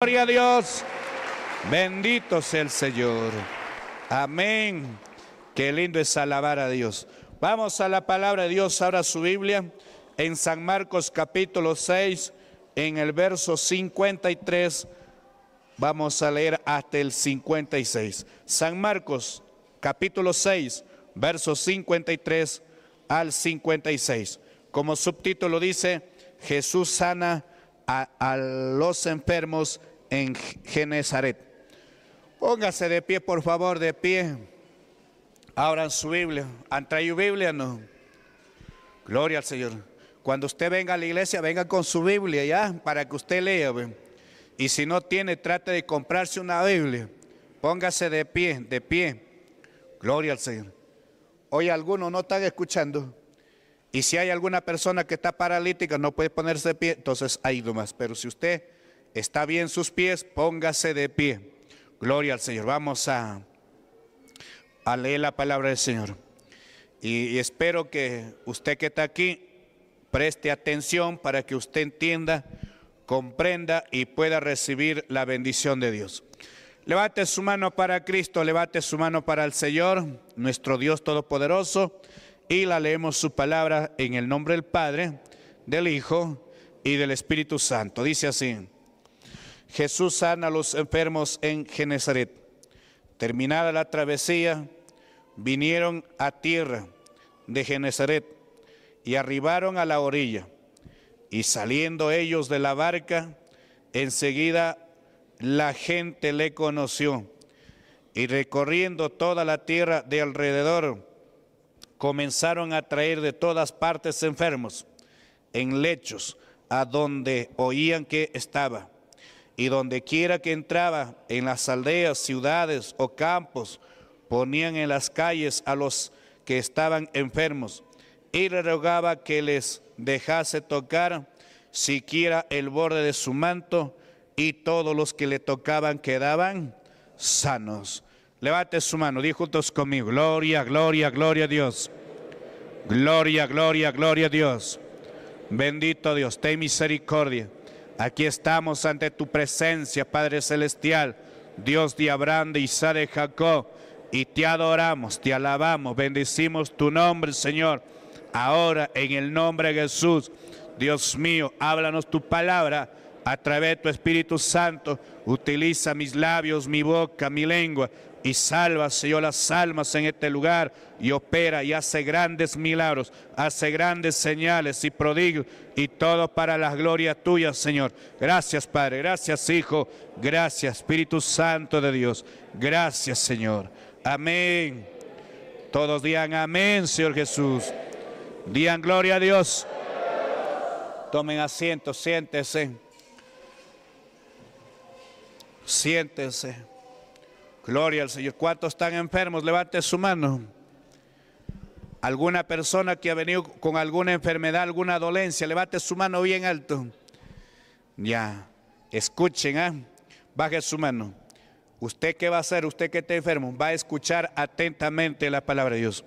Gloria a Dios. Bendito sea el Señor. Amén. Qué lindo es alabar a Dios. Vamos a la palabra de Dios. Ahora su Biblia en San Marcos capítulo 6, en el verso 53. Vamos a leer hasta el 56. San Marcos capítulo 6, verso 53 al 56. Como subtítulo dice, Jesús sana a los enfermos en Genezaret. Póngase de pie, por favor, de pie. Abran su Biblia. ¿Han traído Biblia? No. Gloria al Señor. Cuando usted venga a la iglesia, venga con su Biblia ya, para que usted lea. Y si no tiene, trate de comprarse una Biblia. Póngase de pie, de pie. Gloria al Señor. Hoy algunos no están escuchando. Y si hay alguna persona que está paralítica, no puede ponerse de pie, entonces ahí nomás. Pero si usted está bien sus pies, póngase de pie. Gloria al Señor. Vamos a, a leer la palabra del Señor. Y, y espero que usted que está aquí preste atención para que usted entienda, comprenda y pueda recibir la bendición de Dios. Levante su mano para Cristo, levante su mano para el Señor, nuestro Dios Todopoderoso, y la leemos su palabra en el nombre del Padre, del Hijo y del Espíritu Santo. Dice así. Jesús sana a los enfermos en Genezaret. Terminada la travesía, vinieron a tierra de Genezaret y arribaron a la orilla. Y saliendo ellos de la barca, enseguida la gente le conoció. Y recorriendo toda la tierra de alrededor, comenzaron a traer de todas partes enfermos en lechos a donde oían que estaba y donde quiera que entraba, en las aldeas, ciudades o campos, ponían en las calles a los que estaban enfermos y le rogaba que les dejase tocar siquiera el borde de su manto y todos los que le tocaban quedaban sanos. Levante su mano, di juntos conmigo, gloria, gloria, gloria a Dios. Gloria, gloria, gloria a Dios. Bendito Dios, ten misericordia Aquí estamos ante tu presencia, Padre Celestial, Dios de Abraham, de Isaac, de Jacob, y te adoramos, te alabamos, bendecimos tu nombre, Señor. Ahora, en el nombre de Jesús, Dios mío, háblanos tu palabra a través de tu Espíritu Santo, utiliza mis labios, mi boca, mi lengua y salva, Señor, las almas en este lugar y opera y hace grandes milagros, hace grandes señales y prodigios y todo para la gloria tuya, Señor. Gracias, Padre, gracias, Hijo, gracias, Espíritu Santo de Dios. Gracias, Señor. Amén. Todos digan amén, Señor Jesús. Digan gloria a Dios. Tomen asiento, siéntese. Siéntense, Gloria al Señor. ¿Cuántos están enfermos? Levante su mano. Alguna persona que ha venido con alguna enfermedad, alguna dolencia, levante su mano bien alto. Ya, escuchen, ¿ah? Baje su mano. ¿Usted qué va a hacer? ¿Usted que está enfermo? Va a escuchar atentamente la palabra de Dios.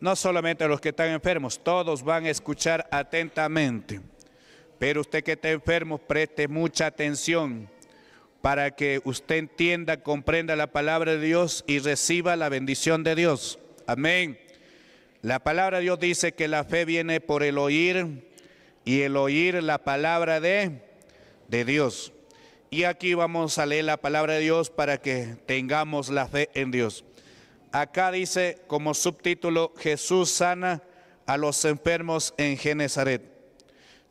No solamente los que están enfermos, todos van a escuchar atentamente. Pero usted que está enfermo, preste mucha atención para que usted entienda, comprenda la palabra de Dios y reciba la bendición de Dios. Amén. La palabra de Dios dice que la fe viene por el oír y el oír la palabra de, de Dios. Y aquí vamos a leer la palabra de Dios para que tengamos la fe en Dios. Acá dice como subtítulo, Jesús sana a los enfermos en Genezaret.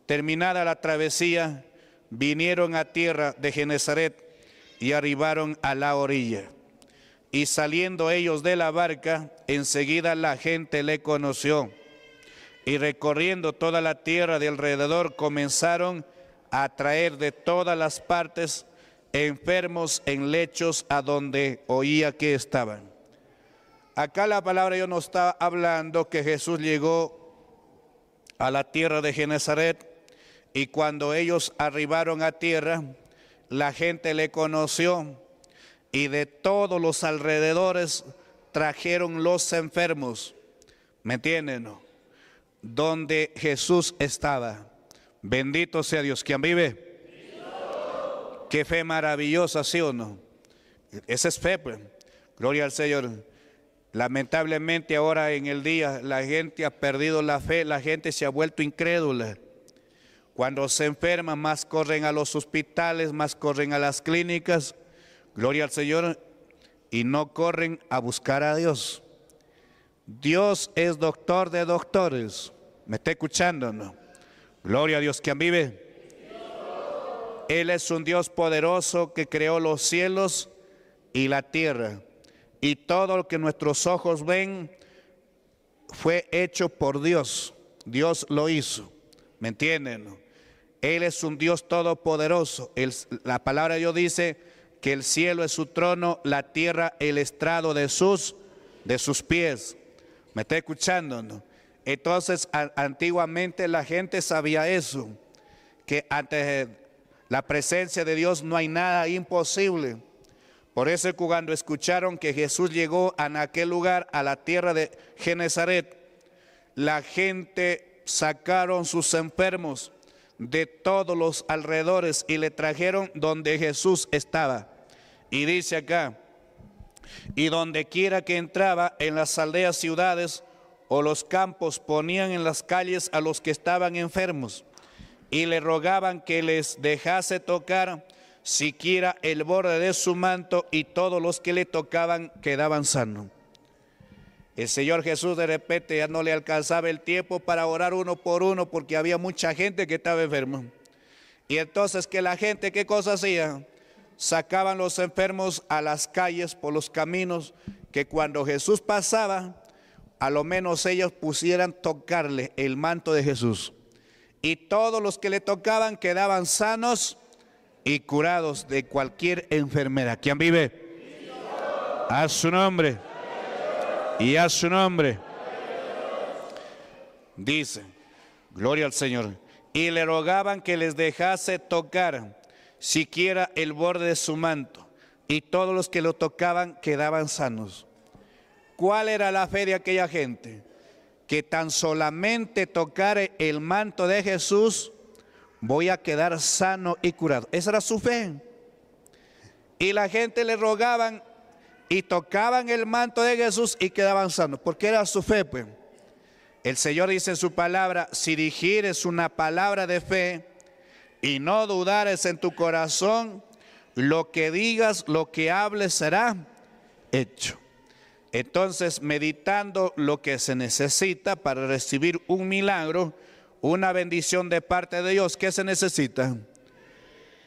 Terminada la travesía, vinieron a tierra de Genezaret y arribaron a la orilla. Y saliendo ellos de la barca, enseguida la gente le conoció. Y recorriendo toda la tierra de alrededor, comenzaron a traer de todas las partes enfermos en lechos a donde oía que estaban. Acá la palabra yo no estaba hablando que Jesús llegó a la tierra de Genezaret y cuando ellos arribaron a tierra, la gente le conoció y de todos los alrededores trajeron los enfermos. ¿Me entienden? Donde Jesús estaba. Bendito sea Dios. ¿Quién vive? Qué fe maravillosa, ¿sí o no? Esa es fe, pues. Gloria al Señor. Lamentablemente ahora en el día la gente ha perdido la fe, la gente se ha vuelto incrédula. Cuando se enferman, más corren a los hospitales, más corren a las clínicas. Gloria al Señor. Y no corren a buscar a Dios. Dios es doctor de doctores. ¿Me está escuchando? No? Gloria a Dios. que vive? Él es un Dios poderoso que creó los cielos y la tierra. Y todo lo que nuestros ojos ven fue hecho por Dios. Dios lo hizo. ¿Me entienden? Él es un Dios todopoderoso. la palabra de Dios dice que el cielo es su trono, la tierra el estrado de sus, de sus pies. ¿Me está escuchando? Entonces, antiguamente la gente sabía eso, que ante la presencia de Dios no hay nada imposible. Por eso cuando escucharon que Jesús llegó a aquel lugar, a la tierra de Genezaret, la gente sacaron sus enfermos, de todos los alrededores y le trajeron donde Jesús estaba. Y dice acá, y donde quiera que entraba en las aldeas, ciudades o los campos, ponían en las calles a los que estaban enfermos y le rogaban que les dejase tocar siquiera el borde de su manto y todos los que le tocaban quedaban sanos. El Señor Jesús de repente ya no le alcanzaba el tiempo para orar uno por uno porque había mucha gente que estaba enferma. Y entonces que la gente, ¿qué cosa hacía? Sacaban los enfermos a las calles, por los caminos, que cuando Jesús pasaba, a lo menos ellos pusieran tocarle el manto de Jesús. Y todos los que le tocaban quedaban sanos y curados de cualquier enfermedad. ¿Quién vive? A su nombre y a su nombre. Dice, gloria al Señor. Y le rogaban que les dejase tocar siquiera el borde de su manto. Y todos los que lo tocaban quedaban sanos. ¿Cuál era la fe de aquella gente? Que tan solamente tocare el manto de Jesús, voy a quedar sano y curado. Esa era su fe. Y la gente le rogaban y tocaban el manto de Jesús y quedaban sanos, porque era su fe, pues. El Señor dice en su palabra, si digieres una palabra de fe y no dudares en tu corazón, lo que digas, lo que hables será hecho. Entonces, meditando lo que se necesita para recibir un milagro, una bendición de parte de Dios, ¿qué se necesita?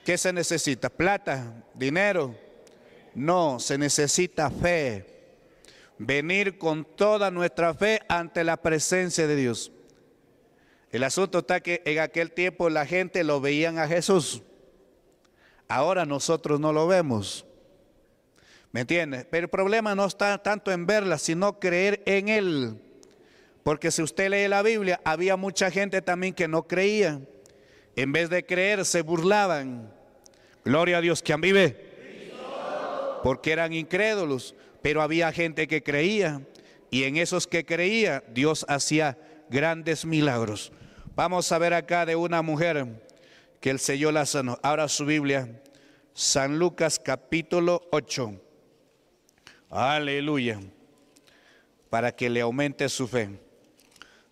¿Qué se necesita? Plata, dinero, no, se necesita fe. Venir con toda nuestra fe ante la presencia de Dios. El asunto está que en aquel tiempo la gente lo veían a Jesús. Ahora nosotros no lo vemos. ¿Me entiendes? Pero el problema no está tanto en verla, sino creer en Él. Porque si usted lee la Biblia, había mucha gente también que no creía. En vez de creer, se burlaban. Gloria a Dios, quien vive porque eran incrédulos, pero había gente que creía y en esos que creía Dios hacía grandes milagros. Vamos a ver acá de una mujer que el Señor la sanó. Ahora su Biblia, San Lucas capítulo 8. Aleluya. Para que le aumente su fe.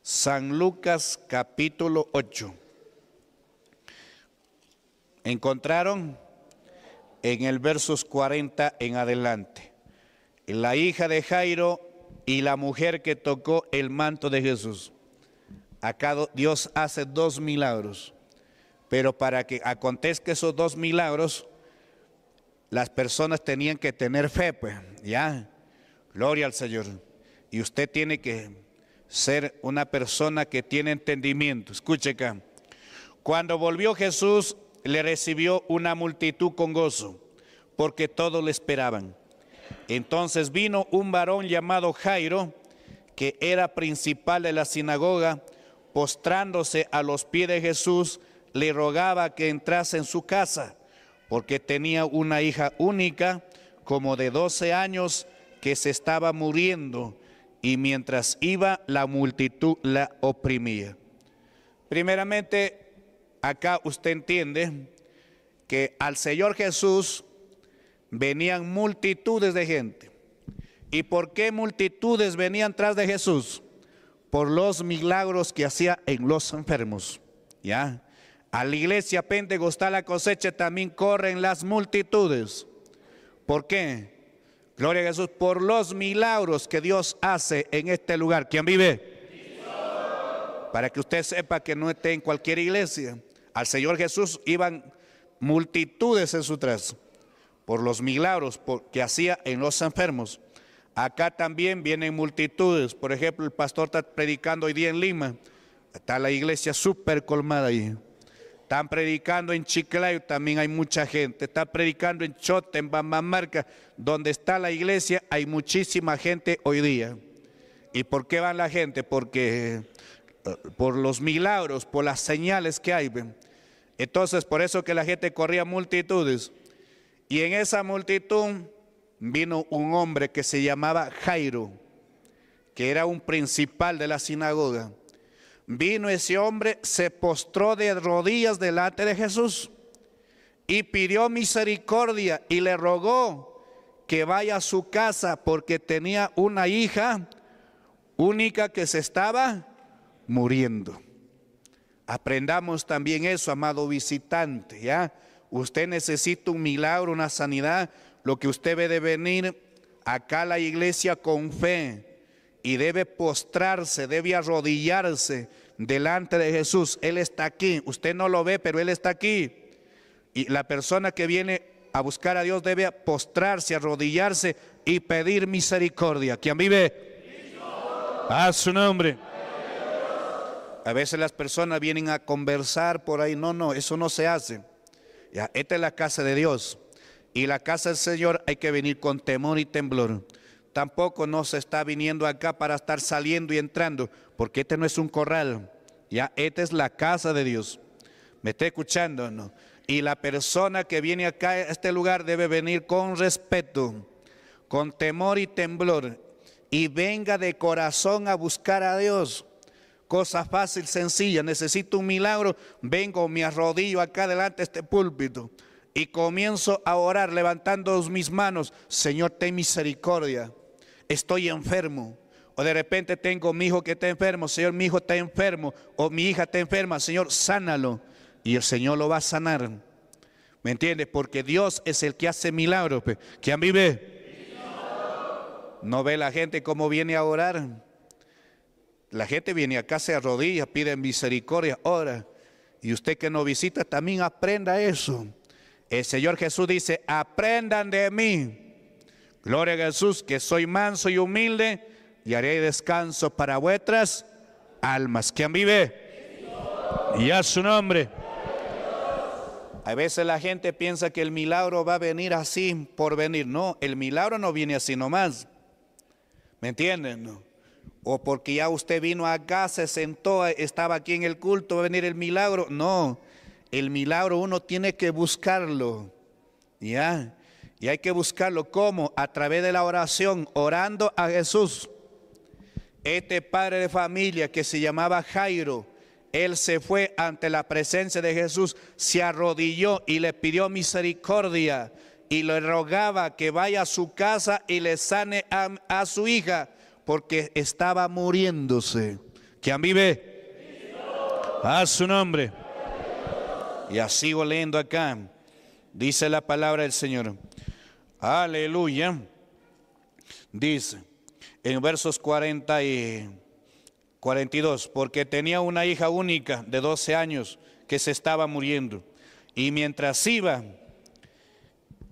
San Lucas capítulo 8. ¿Encontraron? en el versos 40 en adelante. La hija de Jairo y la mujer que tocó el manto de Jesús. Acá Dios hace dos milagros, pero para que acontezca esos dos milagros, las personas tenían que tener fe, pues, ya. Gloria al Señor. Y usted tiene que ser una persona que tiene entendimiento. Escuche acá. Cuando volvió Jesús le recibió una multitud con gozo, porque todos le esperaban. Entonces vino un varón llamado Jairo, que era principal de la sinagoga, postrándose a los pies de Jesús, le rogaba que entrase en su casa, porque tenía una hija única, como de 12 años, que se estaba muriendo, y mientras iba la multitud la oprimía. Primeramente, acá usted entiende que al Señor Jesús venían multitudes de gente. ¿Y por qué multitudes venían tras de Jesús? Por los milagros que hacía en los enfermos. ¿Ya? A la iglesia pentecostal la cosecha también corren las multitudes. ¿Por qué? Gloria a Jesús, por los milagros que Dios hace en este lugar. ¿Quién vive? Para que usted sepa que no esté en cualquier iglesia al Señor Jesús iban multitudes en su tras, por los milagros que hacía en los enfermos. Acá también vienen multitudes. Por ejemplo, el pastor está predicando hoy día en Lima. Está la iglesia súper colmada ahí. Están predicando en Chiclayo, también hay mucha gente. Está predicando en Chota, en Bambamarca. Donde está la iglesia hay muchísima gente hoy día. ¿Y por qué van la gente? Porque por los milagros, por las señales que hay. Entonces, por eso que la gente corría multitudes. Y en esa multitud vino un hombre que se llamaba Jairo, que era un principal de la sinagoga. Vino ese hombre, se postró de rodillas delante de Jesús y pidió misericordia y le rogó que vaya a su casa porque tenía una hija única que se estaba muriendo. Aprendamos también eso, amado visitante, ¿ya? Usted necesita un milagro, una sanidad, lo que usted debe venir acá a la iglesia con fe y debe postrarse, debe arrodillarse delante de Jesús. Él está aquí, usted no lo ve, pero Él está aquí. Y la persona que viene a buscar a Dios debe postrarse, arrodillarse y pedir misericordia. ¿Quién vive a su nombre. A veces las personas vienen a conversar por ahí. No, no, eso no se hace. Ya, esta es la casa de Dios. Y la casa del Señor hay que venir con temor y temblor. Tampoco no se está viniendo acá para estar saliendo y entrando, porque este no es un corral. Ya, esta es la casa de Dios. ¿Me está escuchando? No? Y la persona que viene acá a este lugar debe venir con respeto, con temor y temblor. Y venga de corazón a buscar a Dios. Cosa fácil, sencilla. Necesito un milagro. Vengo, me arrodillo acá delante de este púlpito y comienzo a orar levantando mis manos. Señor, ten misericordia. Estoy enfermo. O de repente tengo mi hijo que está enfermo. Señor, mi hijo está enfermo. O mi hija está enferma. Señor, sánalo. Y el Señor lo va a sanar. ¿Me entiendes? Porque Dios es el que hace milagros. ¿Quién vive? No ve la gente cómo viene a orar. La gente viene acá, se arrodilla, pide misericordia, ora. Y usted que no visita también aprenda eso. El Señor Jesús dice, aprendan de mí. Gloria a Jesús, que soy manso y humilde y haré descanso para vuestras almas. ¿Quién vive? Y a su nombre. A veces la gente piensa que el milagro va a venir así por venir. No, el milagro no viene así nomás. ¿Me entienden? No? o porque ya usted vino acá, se sentó, estaba aquí en el culto, va a venir el milagro. No, el milagro uno tiene que buscarlo, ¿ya? Y hay que buscarlo, ¿cómo? A través de la oración, orando a Jesús. Este padre de familia que se llamaba Jairo, él se fue ante la presencia de Jesús, se arrodilló y le pidió misericordia y le rogaba que vaya a su casa y le sane a, a su hija porque estaba muriéndose. ¿Quién vive? A su nombre. Y así leyendo acá. Dice la palabra del Señor. Aleluya. Dice en versos 40 y 42, porque tenía una hija única de 12 años que se estaba muriendo. Y mientras iba,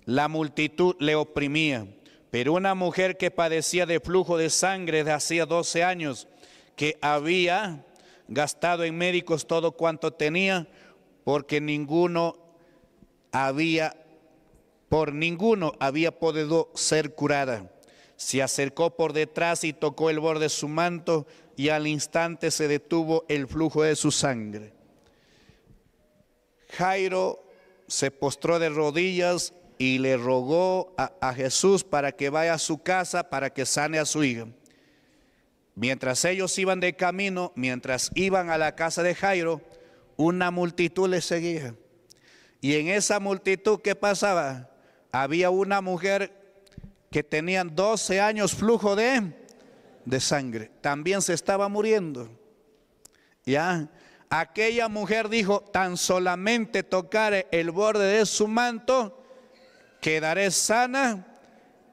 la multitud le oprimía pero una mujer que padecía de flujo de sangre de hacía 12 años, que había gastado en médicos todo cuanto tenía, porque ninguno había, por ninguno había podido ser curada. Se acercó por detrás y tocó el borde de su manto y al instante se detuvo el flujo de su sangre. Jairo se postró de rodillas y le rogó a, Jesús para que vaya a su casa para que sane a su hijo. Mientras ellos iban de camino, mientras iban a la casa de Jairo, una multitud les seguía. Y en esa multitud, que pasaba? Había una mujer que tenía 12 años flujo de, de sangre. También se estaba muriendo. Ya, aquella mujer dijo, tan solamente tocar el borde de su manto quedaré sana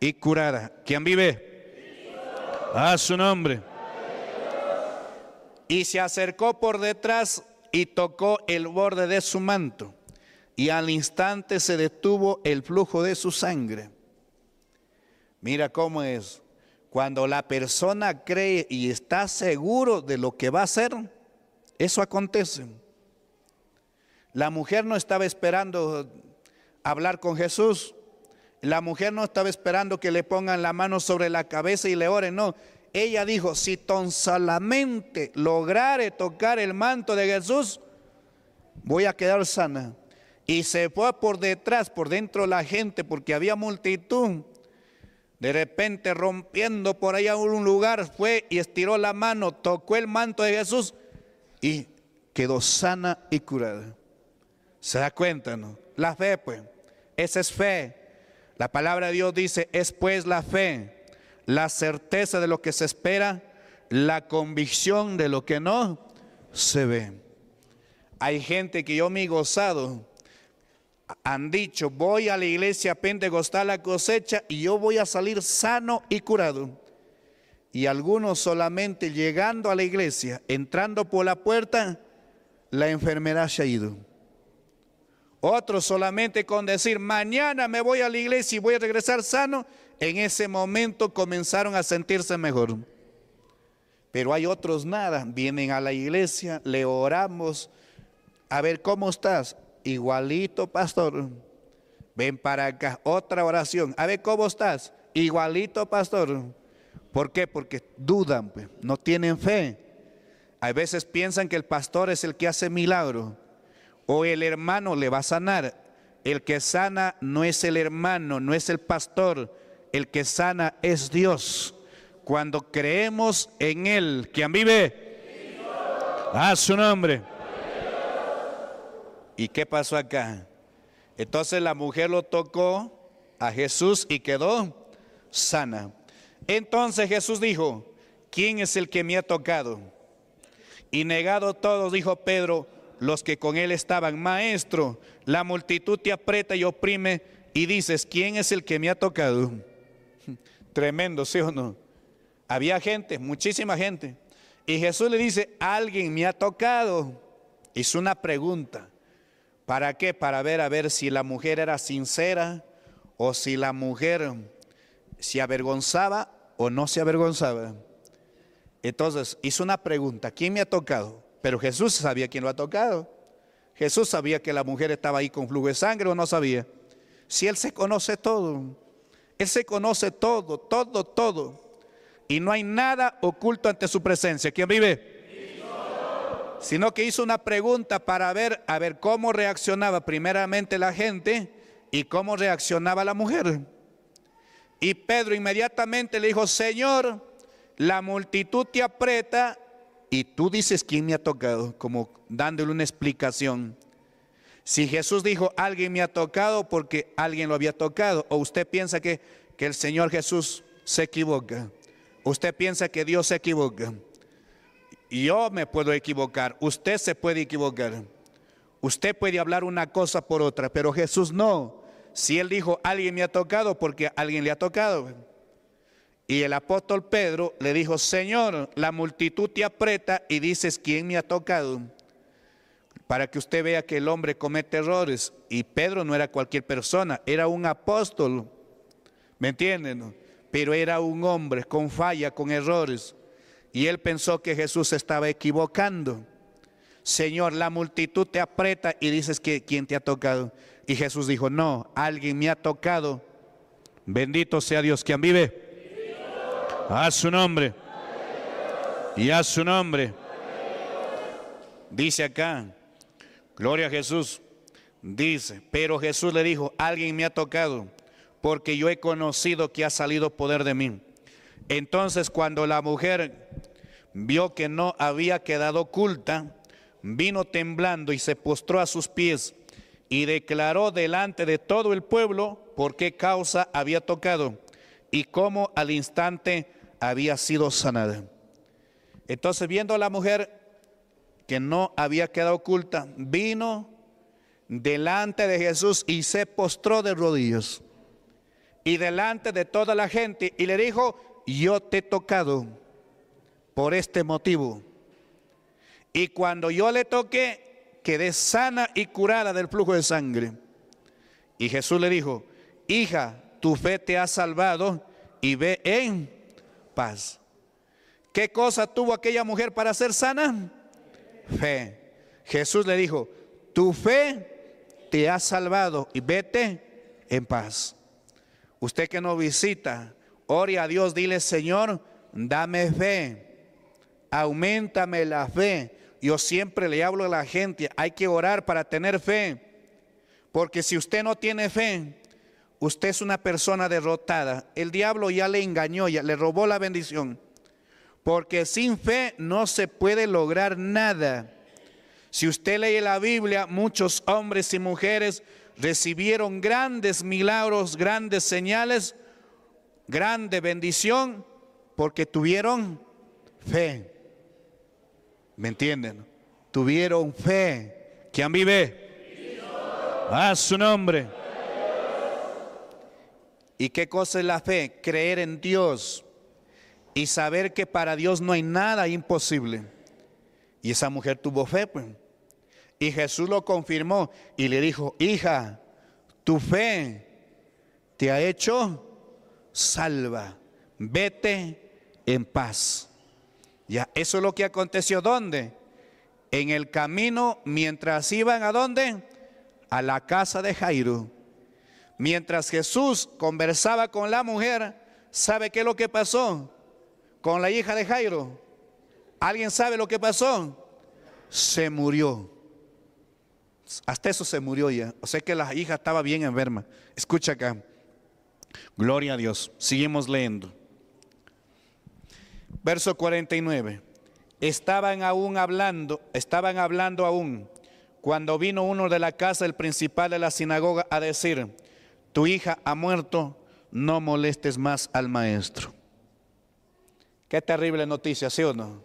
y curada. ¿Quién vive? A su nombre. Y se acercó por detrás y tocó el borde de su manto. Y al instante se detuvo el flujo de su sangre. Mira cómo es. Cuando la persona cree y está seguro de lo que va a hacer, eso acontece. La mujer no estaba esperando hablar con Jesús. La mujer no estaba esperando que le pongan la mano sobre la cabeza y le oren, no. Ella dijo, si tan solamente lograre tocar el manto de Jesús, voy a quedar sana. Y se fue por detrás, por dentro la gente, porque había multitud. De repente, rompiendo por allá un lugar, fue y estiró la mano, tocó el manto de Jesús y quedó sana y curada. ¿Se da cuenta, no? La fe, pues, esa es fe. La palabra de Dios dice, es pues la fe, la certeza de lo que se espera, la convicción de lo que no se ve. Hay gente que yo me he gozado, han dicho, voy a la iglesia pentecostal a cosecha y yo voy a salir sano y curado. Y algunos solamente llegando a la iglesia, entrando por la puerta, la enfermedad se ha ido. Otros solamente con decir, mañana me voy a la iglesia y voy a regresar sano, en ese momento comenzaron a sentirse mejor. Pero hay otros nada, vienen a la iglesia, le oramos, a ver cómo estás, igualito pastor, ven para acá, otra oración, a ver cómo estás, igualito pastor. ¿Por qué? Porque dudan, pues, no tienen fe. A veces piensan que el pastor es el que hace milagro o el hermano le va a sanar. El que sana no es el hermano, no es el pastor, el que sana es Dios. Cuando creemos en Él, quien vive, a su nombre. ¿Y qué pasó acá? Entonces la mujer lo tocó a Jesús y quedó sana. Entonces Jesús dijo, ¿quién es el que me ha tocado? Y negado todo dijo Pedro, los que con él estaban, Maestro, la multitud te aprieta y oprime y dices, ¿quién es el que me ha tocado? Tremendo, ¿sí o no? Había gente, muchísima gente. Y Jesús le dice, alguien me ha tocado. Hizo una pregunta. ¿Para qué? Para ver a ver si la mujer era sincera o si la mujer se avergonzaba o no se avergonzaba. Entonces hizo una pregunta, ¿quién me ha tocado? Pero Jesús sabía quién lo ha tocado. Jesús sabía que la mujer estaba ahí con flujo de sangre o no sabía. Si Él se conoce todo, Él se conoce todo, todo, todo. Y no hay nada oculto ante su presencia. ¿Quién vive? Sino que hizo una pregunta para ver, a ver cómo reaccionaba primeramente la gente y cómo reaccionaba la mujer. Y Pedro inmediatamente le dijo, Señor, la multitud te aprieta y tú dices quién me ha tocado, como dándole una explicación. Si Jesús dijo, alguien me ha tocado porque alguien lo había tocado, o usted piensa que, que el Señor Jesús se equivoca, usted piensa que Dios se equivoca, yo me puedo equivocar, usted se puede equivocar, usted puede hablar una cosa por otra, pero Jesús no. Si Él dijo, alguien me ha tocado porque alguien le ha tocado. Y el apóstol Pedro le dijo, Señor, la multitud te aprieta y dices, ¿quién me ha tocado? Para que usted vea que el hombre comete errores. Y Pedro no era cualquier persona, era un apóstol. ¿Me entienden? Pero era un hombre con falla, con errores. Y él pensó que Jesús estaba equivocando. Señor, la multitud te aprieta y dices que quién te ha tocado. Y Jesús dijo, no, alguien me ha tocado. Bendito sea Dios quien vive. A su nombre. Y a su nombre. Dice acá, gloria a Jesús. Dice, pero Jesús le dijo, alguien me ha tocado, porque yo he conocido que ha salido poder de mí. Entonces cuando la mujer vio que no había quedado oculta, vino temblando y se postró a sus pies y declaró delante de todo el pueblo por qué causa había tocado y cómo al instante había sido sanada. Entonces, viendo a la mujer que no había quedado oculta, vino delante de Jesús y se postró de rodillas y delante de toda la gente y le dijo, yo te he tocado por este motivo. Y cuando yo le toqué, quedé sana y curada del flujo de sangre. Y Jesús le dijo, hija, tu fe te ha salvado y ve en paz. ¿Qué cosa tuvo aquella mujer para ser sana? Fe. Jesús le dijo, tu fe te ha salvado y vete en paz. Usted que no visita, ore a Dios, dile, Señor, dame fe, aumentame la fe. Yo siempre le hablo a la gente, hay que orar para tener fe. Porque si usted no tiene fe, usted es una persona derrotada. El diablo ya le engañó, ya le robó la bendición. Porque sin fe no se puede lograr nada. Si usted lee la Biblia, muchos hombres y mujeres recibieron grandes milagros, grandes señales, grande bendición, porque tuvieron fe. ¿Me entienden? Tuvieron fe. ¿Quién vive? A su nombre. ¿Y qué cosa es la fe? Creer en Dios y saber que para Dios no hay nada imposible. Y esa mujer tuvo fe, pues. Y Jesús lo confirmó y le dijo, hija, tu fe te ha hecho salva, vete en paz. Ya, eso es lo que aconteció, ¿dónde? En el camino, mientras iban a dónde? A la casa de Jairo. Mientras Jesús conversaba con la mujer, ¿sabe qué es lo que pasó? Con la hija de Jairo. ¿Alguien sabe lo que pasó? Se murió. Hasta eso se murió ya. O sea que la hija estaba bien enferma. Escucha acá. Gloria a Dios. Seguimos leyendo. Verso 49. Estaban aún hablando, estaban hablando aún, cuando vino uno de la casa, el principal de la sinagoga, a decir, tu hija ha muerto, no molestes más al maestro. Qué terrible noticia, ¿sí o no?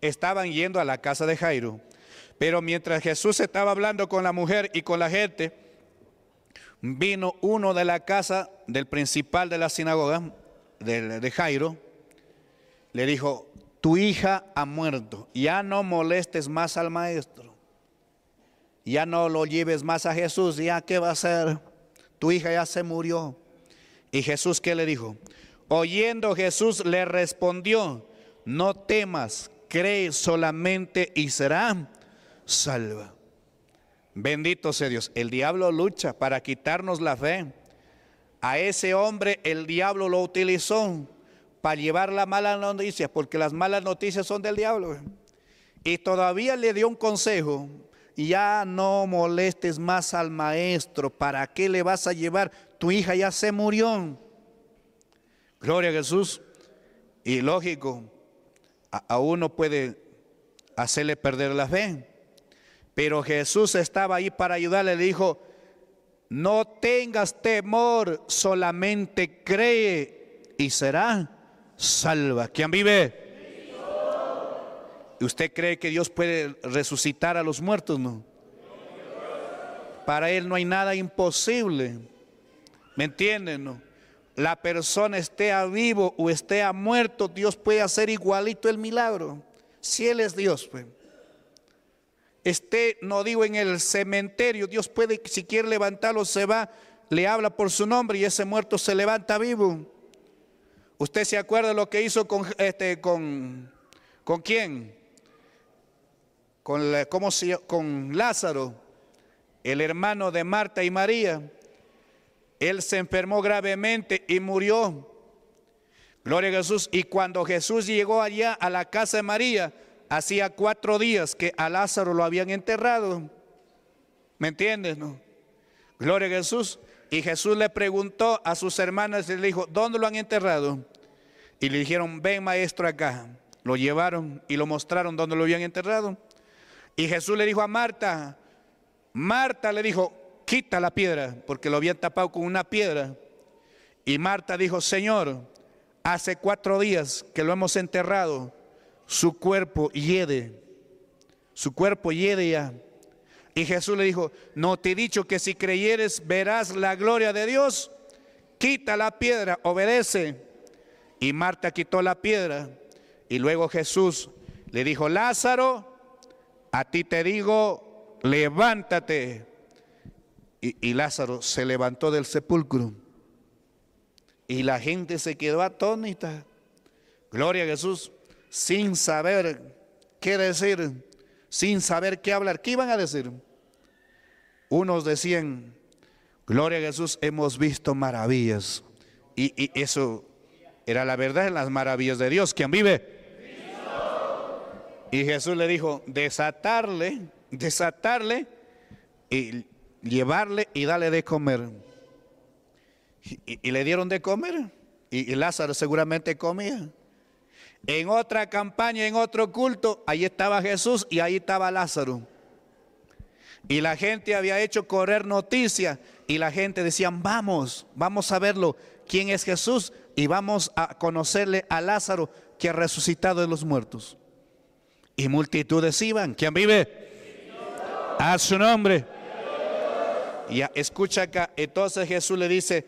Estaban yendo a la casa de Jairo, pero mientras Jesús estaba hablando con la mujer y con la gente, vino uno de la casa del principal de la sinagoga, de, Jairo, le dijo, tu hija ha muerto, ya no molestes más al maestro, ya no lo lleves más a Jesús, ya qué va a hacer tu hija ya se murió. ¿Y Jesús qué le dijo? Oyendo Jesús le respondió, no temas, cree solamente y será salva. Bendito sea Dios. El diablo lucha para quitarnos la fe. A ese hombre el diablo lo utilizó para llevar la malas noticias, porque las malas noticias son del diablo. Y todavía le dio un consejo ya no molestes más al maestro, ¿para qué le vas a llevar? Tu hija ya se murió. Gloria a Jesús. Y lógico, a, uno puede hacerle perder la fe. Pero Jesús estaba ahí para ayudarle, le dijo, no tengas temor, solamente cree y será salva. ¿Quién vive? ¿Usted cree que Dios puede resucitar a los muertos? No. Para Él no hay nada imposible. ¿Me entienden? No? La persona esté a vivo o esté a muerto, Dios puede hacer igualito el milagro. Si Él es Dios, pues. Esté, no digo en el cementerio, Dios puede, si quiere levantarlo, se va, le habla por su nombre y ese muerto se levanta vivo. ¿Usted se acuerda lo que hizo con, este, con, con quién? con, con Lázaro, el hermano de Marta y María. Él se enfermó gravemente y murió. Gloria a Jesús. Y cuando Jesús llegó allá a la casa de María, hacía cuatro días que a Lázaro lo habían enterrado. ¿Me entiendes? No? Gloria a Jesús. Y Jesús le preguntó a sus hermanas y le dijo, ¿dónde lo han enterrado? Y le dijeron, ven maestro acá. Lo llevaron y lo mostraron donde lo habían enterrado. Y Jesús le dijo a Marta, Marta le dijo, quita la piedra, porque lo habían tapado con una piedra. Y Marta dijo, Señor, hace cuatro días que lo hemos enterrado, su cuerpo hiede, su cuerpo hiede ya. Y Jesús le dijo, no te he dicho que si creyeres verás la gloria de Dios, quita la piedra, obedece. Y Marta quitó la piedra. Y luego Jesús le dijo, Lázaro, a ti te digo, levántate. Y, Lázaro se levantó del sepulcro. Y la gente se quedó atónita. Gloria a Jesús, sin saber qué decir, sin saber qué hablar. ¿Qué iban a decir? Unos decían, Gloria a Jesús, hemos visto maravillas. Y, y, eso era la verdad en las maravillas de Dios. Quien vive y Jesús le dijo, desatarle, desatarle y llevarle y darle de comer. Y, le dieron de comer. Y, y Lázaro seguramente comía. En otra campaña, en otro culto, ahí estaba Jesús y ahí estaba Lázaro. Y la gente había hecho correr noticias y la gente decía, vamos, vamos a verlo, quién es Jesús y vamos a conocerle a Lázaro que ha resucitado de los muertos y multitudes iban. ¿Quién vive? A su nombre. Y escucha acá. Entonces Jesús le dice,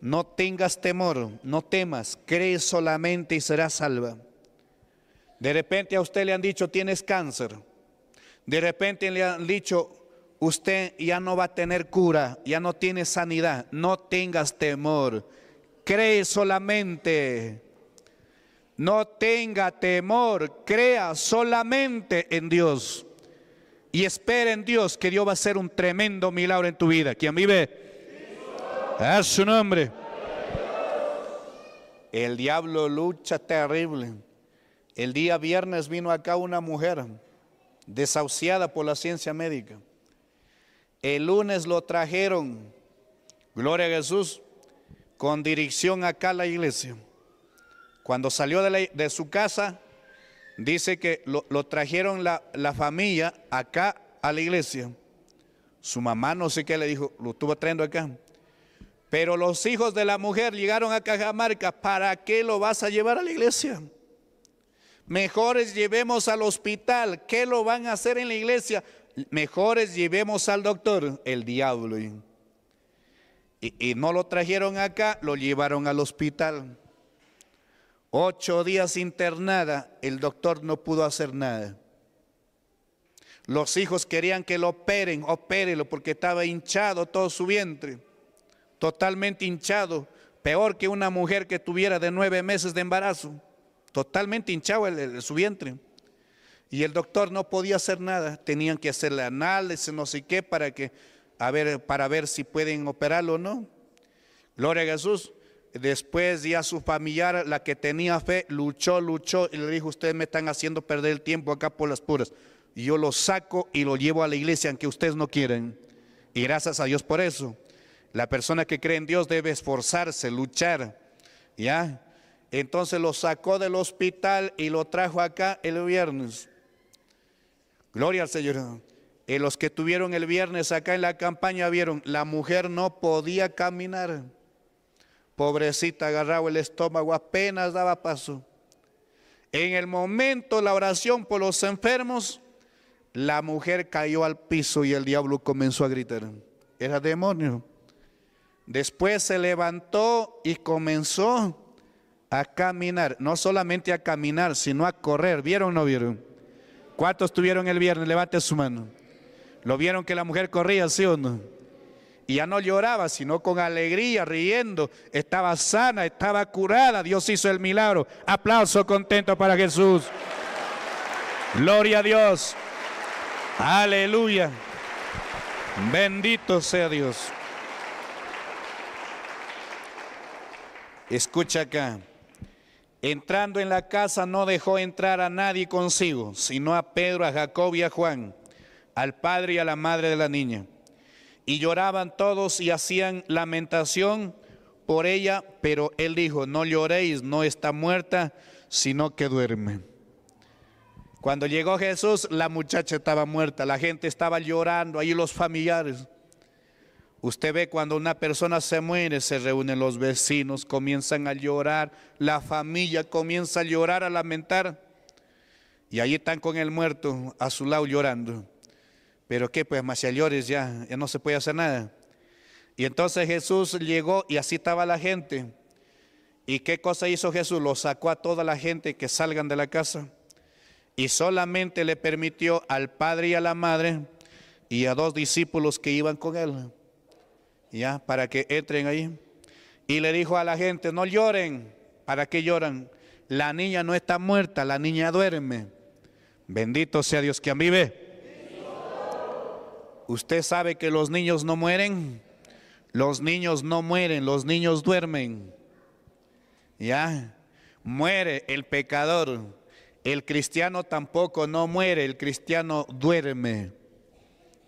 no tengas temor, no temas, cree solamente y serás salva. De repente a usted le han dicho, tienes cáncer. De repente le han dicho, usted ya no va a tener cura, ya no tiene sanidad. No tengas temor, cree solamente no tenga temor, crea solamente en Dios. Y espera en Dios que Dios va a hacer un tremendo milagro en tu vida. ¿quién vive, a su nombre. El diablo lucha terrible. El día viernes vino acá una mujer desahuciada por la ciencia médica. El lunes lo trajeron, gloria a Jesús, con dirección acá a la iglesia. Cuando salió de, su casa, dice que lo, trajeron la, familia acá a la iglesia. Su mamá no sé qué le dijo, lo estuvo trayendo acá. Pero los hijos de la mujer llegaron a Cajamarca, ¿para qué lo vas a llevar a la iglesia? Mejores llevemos al hospital, ¿qué lo van a hacer en la iglesia? Mejores llevemos al doctor, el diablo. Y, y no lo trajeron acá, lo llevaron al hospital. Ocho días internada, el doctor no pudo hacer nada. Los hijos querían que lo operen, opérelo, porque estaba hinchado todo su vientre, totalmente hinchado, peor que una mujer que tuviera de nueve meses de embarazo, totalmente hinchado el, su vientre. Y el doctor no podía hacer nada, tenían que hacerle análisis, no sé qué, para, que, a ver, para ver si pueden operarlo o no. Gloria a Jesús. Después ya su familiar, la que tenía fe, luchó, luchó y le dijo, ustedes me están haciendo perder el tiempo acá por las puras. yo lo saco y lo llevo a la iglesia, aunque ustedes no quieren. Y gracias a Dios por eso. La persona que cree en Dios debe esforzarse, luchar. ¿Ya? Entonces lo sacó del hospital y lo trajo acá el viernes. Gloria al Señor. Y eh, los que tuvieron el viernes acá en la campaña vieron, la mujer no podía caminar. Pobrecita, agarraba el estómago, apenas daba paso. En el momento la oración por los enfermos, la mujer cayó al piso y el diablo comenzó a gritar. Era demonio. Después se levantó y comenzó a caminar, no solamente a caminar, sino a correr. ¿Vieron o no vieron? ¿Cuántos tuvieron el viernes? Levante su mano. ¿Lo vieron que la mujer corría, sí o no? Y ya no lloraba, sino con alegría, riendo. Estaba sana, estaba curada. Dios hizo el milagro. Aplauso contento para Jesús. Gloria a Dios. Aleluya. Bendito sea Dios. Escucha acá. Entrando en la casa no dejó entrar a nadie consigo, sino a Pedro, a Jacob y a Juan, al padre y a la madre de la niña. Y lloraban todos y hacían lamentación por ella, pero él dijo, no lloréis, no está muerta, sino que duerme. Cuando llegó Jesús, la muchacha estaba muerta, la gente estaba llorando, ahí los familiares. Usted ve cuando una persona se muere, se reúnen los vecinos, comienzan a llorar, la familia comienza a llorar, a lamentar. Y ahí están con el muerto a su lado llorando. Pero qué, pues más llores ya, ya no se puede hacer nada. Y entonces Jesús llegó y así estaba la gente. ¿Y qué cosa hizo Jesús? Lo sacó a toda la gente que salgan de la casa. Y solamente le permitió al padre y a la madre y a dos discípulos que iban con él. Ya, para que entren ahí. Y le dijo a la gente, no lloren. ¿Para qué lloran? La niña no está muerta, la niña duerme. Bendito sea Dios que vive. ¿Usted sabe que los niños no mueren? Los niños no mueren, los niños duermen. ¿Ya? Muere el pecador. El cristiano tampoco no muere, el cristiano duerme.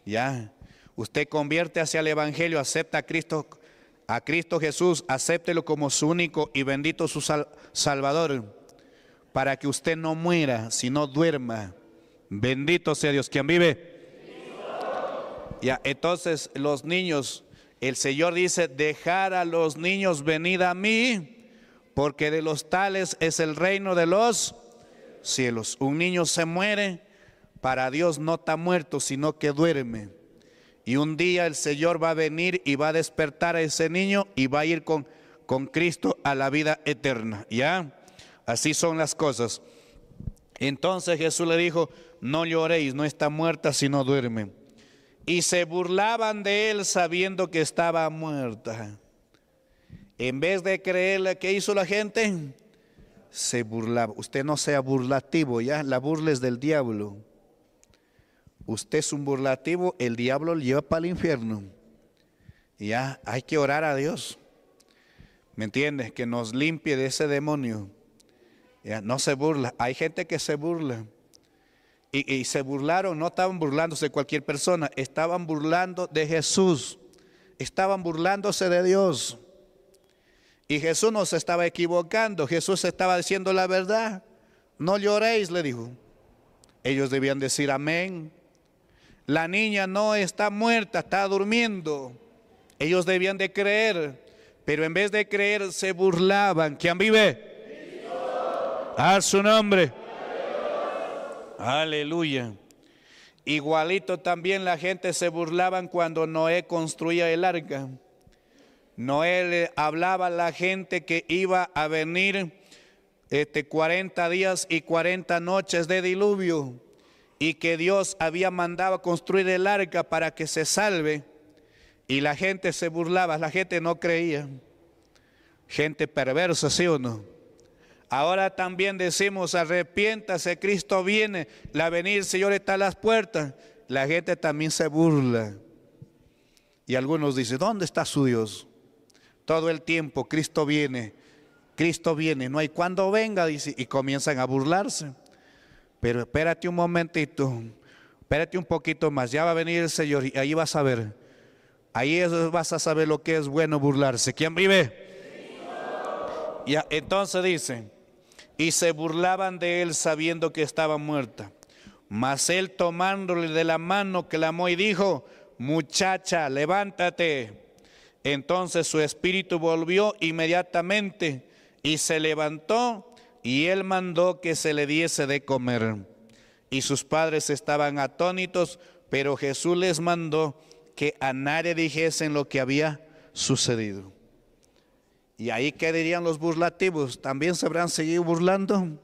¿Ya? Usted convierte hacia el evangelio, acepta a Cristo a Cristo Jesús, acéptelo como su único y bendito su salvador, para que usted no muera, sino duerma. Bendito sea Dios quien vive entonces los niños, el Señor dice, dejar a los niños venir a mí, porque de los tales es el reino de los cielos. Un niño se muere, para Dios no está muerto, sino que duerme. Y un día el Señor va a venir y va a despertar a ese niño y va a ir con, con Cristo a la vida eterna. ¿Ya? Así son las cosas. Entonces Jesús le dijo, no lloréis, no está muerta, sino duerme y se burlaban de él sabiendo que estaba muerta. En vez de creerle, ¿qué hizo la gente? Se burlaba. Usted no sea burlativo, ya, la burla es del diablo. Usted es un burlativo, el diablo lo lleva para el infierno. Ya, hay que orar a Dios. ¿Me entiendes? Que nos limpie de ese demonio. Ya, no se burla. Hay gente que se burla. Y, se burlaron, no estaban burlándose de cualquier persona, estaban burlando de Jesús, estaban burlándose de Dios. Y Jesús no se estaba equivocando, Jesús estaba diciendo la verdad. No lloréis, le dijo. Ellos debían decir amén. La niña no está muerta, está durmiendo. Ellos debían de creer, pero en vez de creer se burlaban. ¿Quién vive? A su nombre. Aleluya. Igualito también la gente se burlaban cuando Noé construía el arca. Noé le hablaba a la gente que iba a venir este 40 días y 40 noches de diluvio y que Dios había mandado construir el arca para que se salve. Y la gente se burlaba, la gente no creía. Gente perversa, ¿sí o no? Ahora también decimos, arrepiéntase, Cristo viene, la venir, Señor, está a las puertas. La gente también se burla. Y algunos dicen, ¿dónde está su Dios? Todo el tiempo, Cristo viene, Cristo viene, no hay cuando venga, dice, y comienzan a burlarse. Pero espérate un momentito, espérate un poquito más, ya va a venir el Señor y ahí vas a ver. Ahí vas a saber lo que es bueno burlarse. ¿Quién vive? Y entonces dice, y se burlaban de él sabiendo que estaba muerta. Mas él tomándole de la mano clamó y dijo, muchacha, levántate. Entonces su espíritu volvió inmediatamente y se levantó y él mandó que se le diese de comer. Y sus padres estaban atónitos, pero Jesús les mandó que a nadie dijesen lo que había sucedido. Y ahí, ¿qué dirían los burlativos? ¿También se habrán seguido burlando?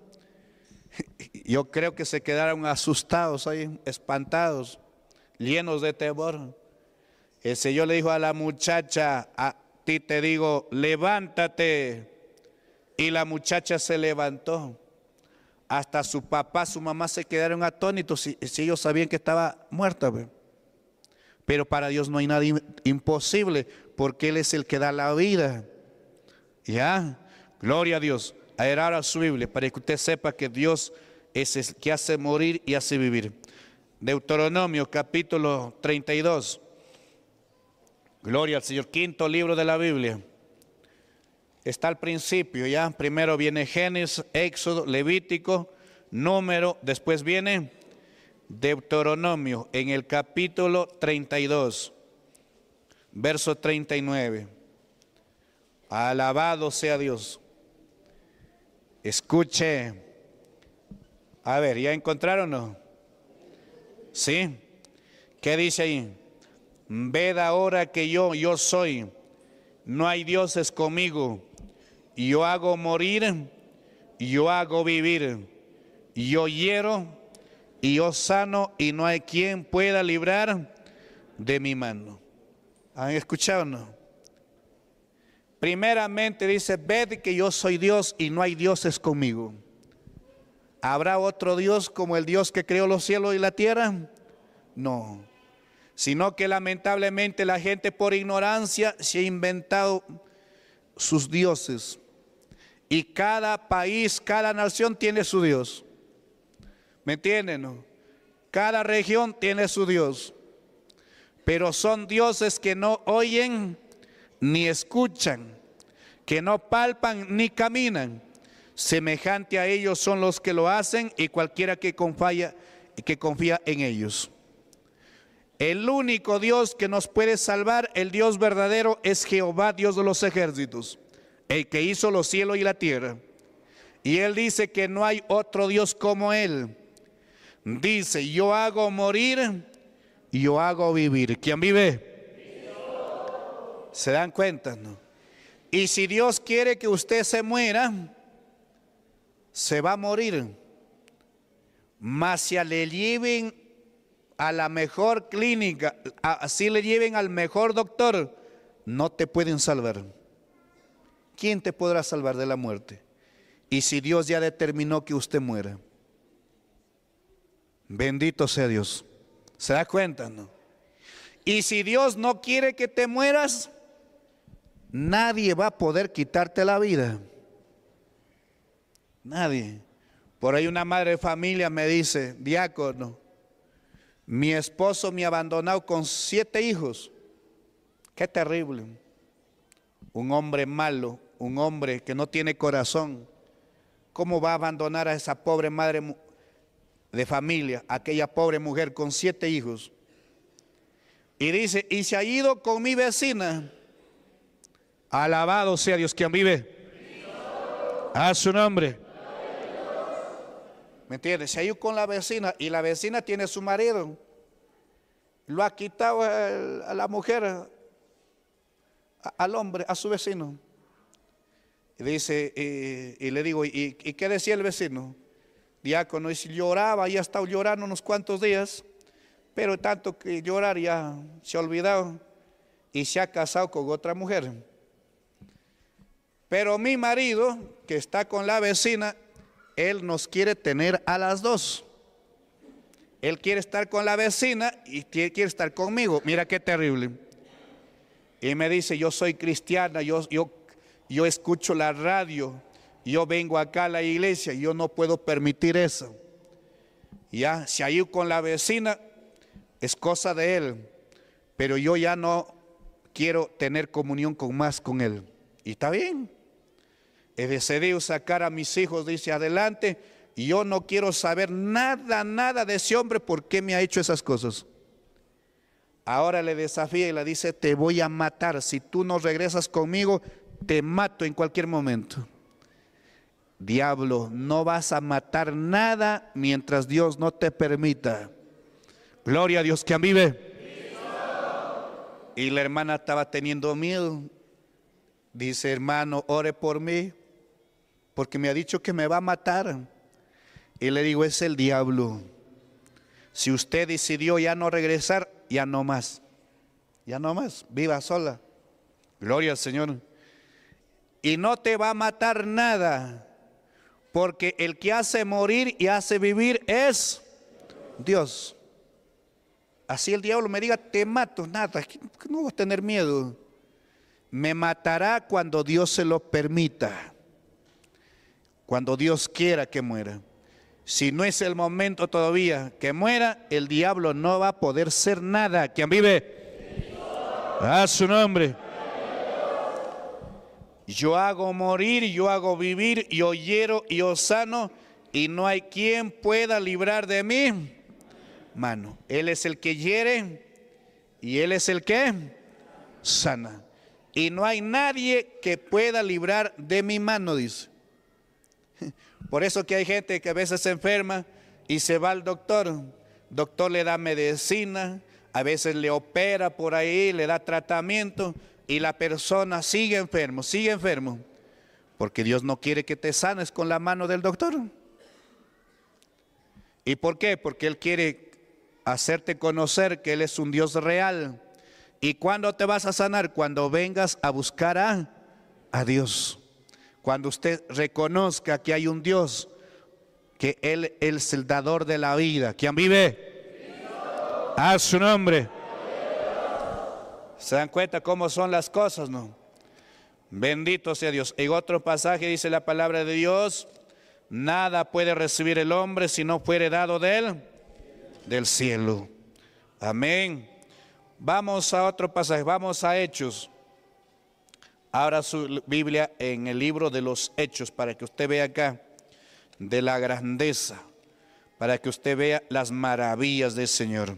Yo creo que se quedaron asustados ahí, espantados, llenos de temor. El Señor le dijo a la muchacha, a ti te digo, levántate. Y la muchacha se levantó. Hasta su papá, su mamá se quedaron atónitos si, si ellos sabían que estaba muerta. Pero para Dios no hay nada imposible, porque Él es el que da la vida. ¿Ya? Gloria a Dios. Aerar a su Biblia para que usted sepa que Dios es el que hace morir y hace vivir. Deuteronomio capítulo 32. Gloria al Señor. Quinto libro de la Biblia. Está al principio, ¿ya? Primero viene Génesis, Éxodo, Levítico, Número, después viene Deuteronomio en el capítulo 32, verso 39. Alabado sea Dios. Escuche. A ver, ¿ya encontraron ¿Sí? ¿Qué dice ahí? Ved ahora que yo, yo soy. No hay dioses conmigo. Yo hago morir, yo hago vivir. Yo hiero y yo sano y no hay quien pueda librar de mi mano. ¿Han escuchado o no? Primeramente dice, ved que yo soy Dios y no hay dioses conmigo. ¿Habrá otro Dios como el Dios que creó los cielos y la tierra? No. Sino que lamentablemente la gente por ignorancia se ha inventado sus dioses. Y cada país, cada nación tiene su Dios. ¿Me entienden? Cada región tiene su Dios. Pero son dioses que no oyen ni escuchan que no palpan ni caminan. Semejante a ellos son los que lo hacen y cualquiera que confía, que confía en ellos. El único Dios que nos puede salvar, el Dios verdadero, es Jehová, Dios de los ejércitos, el que hizo los cielos y la tierra. Y él dice que no hay otro Dios como él. Dice, yo hago morir, yo hago vivir. ¿Quién vive? ¿Se dan cuenta? Y si Dios quiere que usted se muera, se va a morir. Mas si le lleven a la mejor clínica, así le lleven al mejor doctor, no te pueden salvar. ¿Quién te podrá salvar de la muerte? Y si Dios ya determinó que usted muera. Bendito sea Dios. ¿Se da cuenta? No? Y si Dios no quiere que te mueras, Nadie va a poder quitarte la vida. Nadie. Por ahí una madre de familia me dice, diácono, mi esposo me ha abandonado con siete hijos. Qué terrible. Un hombre malo, un hombre que no tiene corazón. ¿Cómo va a abandonar a esa pobre madre de familia, aquella pobre mujer con siete hijos? Y dice, y se ha ido con mi vecina. Alabado sea Dios quien vive. A su nombre. ¿Me entiendes? Se ido con la vecina y la vecina tiene su marido. Lo ha quitado a la mujer, al hombre, a su vecino. Y dice, y, le digo, ¿y, qué decía el vecino? Diácono, y lloraba, ya estado llorando unos cuantos días, pero tanto que llorar ya se ha olvidado y se ha casado con otra mujer. Pero mi marido, que está con la vecina, él nos quiere tener a las dos. Él quiere estar con la vecina y quiere estar conmigo. Mira qué terrible. Y me dice, yo soy cristiana, yo, yo, yo escucho la radio, yo vengo acá a la iglesia, yo no puedo permitir eso. Ya, si hay con la vecina es cosa de él, pero yo ya no quiero tener comunión con más con él. Y está bien he decidido sacar a mis hijos, dice, adelante, y yo no quiero saber nada, nada de ese hombre, ¿por qué me ha hecho esas cosas? Ahora le desafía y le dice, te voy a matar, si tú no regresas conmigo, te mato en cualquier momento. Diablo, no vas a matar nada mientras Dios no te permita. Gloria a Dios que vive. Y la hermana estaba teniendo miedo. Dice, hermano, ore por mí porque me ha dicho que me va a matar. Y le digo, es el diablo. Si usted decidió ya no regresar, ya no más. Ya no más, viva sola. Gloria al Señor. Y no te va a matar nada, porque el que hace morir y hace vivir es Dios. Así el diablo me diga, te mato, nada, no vas a tener miedo. Me matará cuando Dios se lo permita cuando Dios quiera que muera. Si no es el momento todavía que muera, el diablo no va a poder ser nada. Quien vive? A su nombre. Yo hago morir, yo hago vivir, yo hiero y yo sano, y no hay quien pueda librar de mí. Mano, Él es el que hiere y Él es el que sana. Y no hay nadie que pueda librar de mi mano, dice. Por eso que hay gente que a veces se enferma y se va al doctor. doctor le da medicina, a veces le opera por ahí, le da tratamiento y la persona sigue enfermo, sigue enfermo. Porque Dios no quiere que te sanes con la mano del doctor. ¿Y por qué? Porque Él quiere hacerte conocer que Él es un Dios real. ¿Y cuándo te vas a sanar? Cuando vengas a buscar a, a Dios cuando usted reconozca que hay un Dios, que Él es el dador de la vida. ¿Quién vive? A su nombre. ¿Se dan cuenta cómo son las cosas, no? Bendito sea Dios. En otro pasaje dice la palabra de Dios, nada puede recibir el hombre si no fuere dado de él, del cielo. Amén. Vamos a otro pasaje, vamos a Hechos. Abra su Biblia en el libro de los Hechos para que usted vea acá de la grandeza, para que usted vea las maravillas del Señor.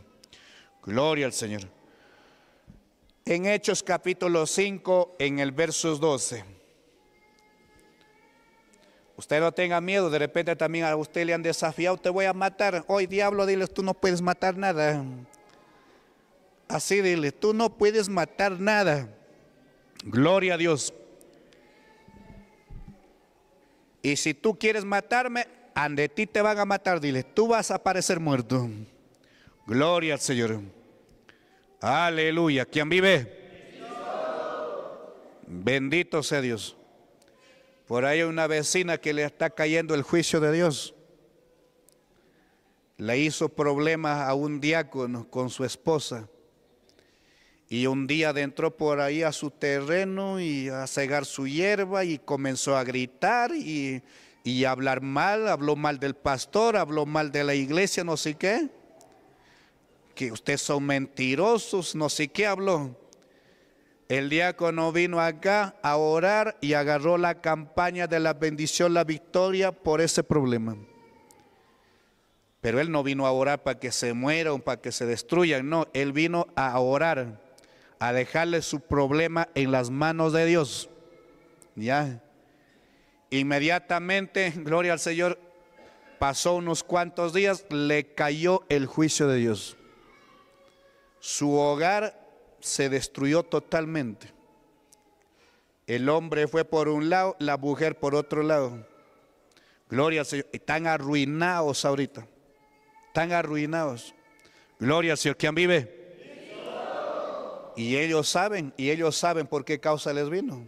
Gloria al Señor. En Hechos capítulo 5, en el verso 12. Usted no tenga miedo, de repente también a usted le han desafiado, te voy a matar. Hoy diablo, diles, tú no puedes matar nada. Así dile, tú no puedes matar nada. Gloria a Dios. Y si tú quieres matarme, ante ti te van a matar. Dile, tú vas a parecer muerto. Gloria al Señor. Aleluya. ¿Quién vive? Bendito sea Dios. Por ahí hay una vecina que le está cayendo el juicio de Dios. Le hizo problemas a un diácono con su esposa. Y un día entró por ahí a su terreno y a cegar su hierba y comenzó a gritar y, y a hablar mal, habló mal del pastor, habló mal de la iglesia, no sé qué. Que ustedes son mentirosos, no sé qué habló. El diácono vino acá a orar y agarró la campaña de la bendición, la victoria por ese problema. Pero él no vino a orar para que se mueran, para que se destruyan, no, él vino a orar a dejarle su problema en las manos de Dios. Ya. Inmediatamente, gloria al Señor, pasó unos cuantos días, le cayó el juicio de Dios. Su hogar se destruyó totalmente. El hombre fue por un lado, la mujer por otro lado. Gloria al Señor. Están arruinados ahorita. Están arruinados. Gloria al Señor. ¿Quién vive? Y ellos saben, y ellos saben por qué causa les vino.